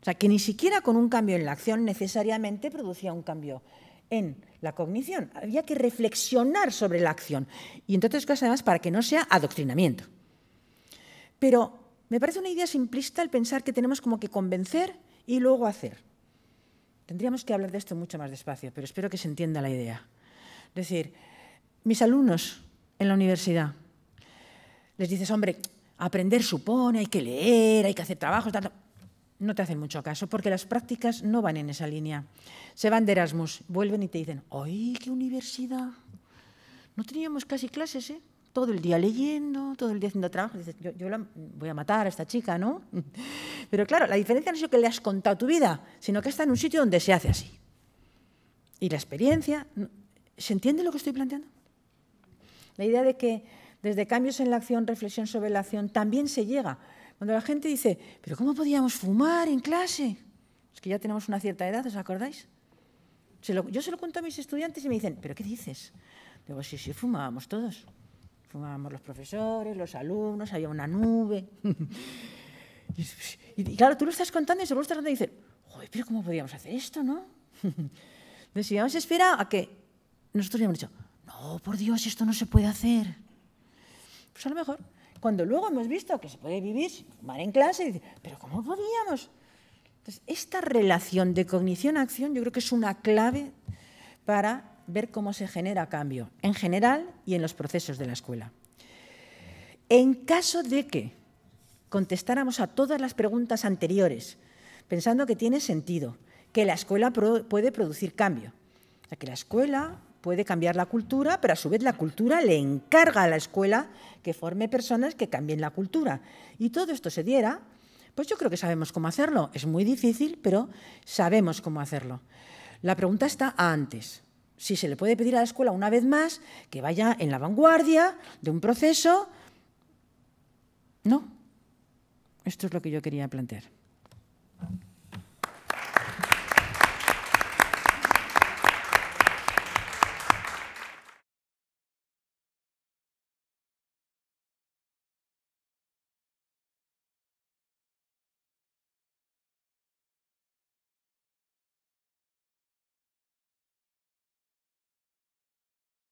O sea, que ni siquiera con un cambio en la acción necesariamente producía un cambio en la cognición. Había que reflexionar sobre la acción. Y entonces, cosas además, para que no sea adoctrinamiento. Pero me parece una idea simplista el pensar que tenemos como que convencer y luego hacer. Tendríamos que hablar de esto mucho más despacio, pero espero que se entienda la idea. Es decir, mis alumnos en la universidad, les dices, hombre, aprender supone, hay que leer, hay que hacer trabajos, tanto no te hacen mucho caso porque las prácticas no van en esa línea. Se van de Erasmus, vuelven y te dicen, ¡ay, qué universidad! No teníamos casi clases, ¿eh? todo el día leyendo, todo el día haciendo trabajo. Dices, yo, voy a matar a esta chica, ¿no? [laughs] Pero claro, la diferencia no es que le has contado tu vida, sino que está en un sitio donde se hace así. Y la experiencia, ¿se entiende lo que estoy planteando? La idea de que desde cambios en la acción, reflexión sobre la acción, también se llega. Cuando la gente dice, pero ¿cómo podíamos fumar en clase? Es que ya tenemos una cierta edad, ¿os acordáis? yo se lo cuento a mis estudiantes y me dicen, ¿pero qué dices? Digo, sí, sí, fumábamos todos fumábamos los profesores, los alumnos, había una nube. [laughs] y, claro, tú lo estás contando y seguro estás contando y dices, pero ¿cómo podíamos hacer esto, no? [laughs] Entonces, íbamos a esperar a que nosotros habíamos dicho, no, por Dios, esto no se puede hacer. Pues a lo mejor, cuando luego hemos visto que se puede vivir en clase, dices, pero ¿cómo podíamos? Entonces, esta relación de cognición-acción yo creo que es una clave para ver cómo se genera cambio, en general y en los procesos de la escuela. En caso de que contestáramos a todas las preguntas anteriores, pensando que tiene sentido, que la escuela puede producir cambio, que la escuela puede cambiar la cultura, pero a su vez la cultura le encarga a la escuela que forme personas que cambien la cultura. Y todo esto se diera, pues yo creo que sabemos cómo hacerlo. Es muy difícil, pero sabemos cómo hacerlo. La pregunta está antes si se le puede pedir a la escuela una vez más que vaya en la vanguardia de un proceso. No. Esto es lo que yo quería plantear.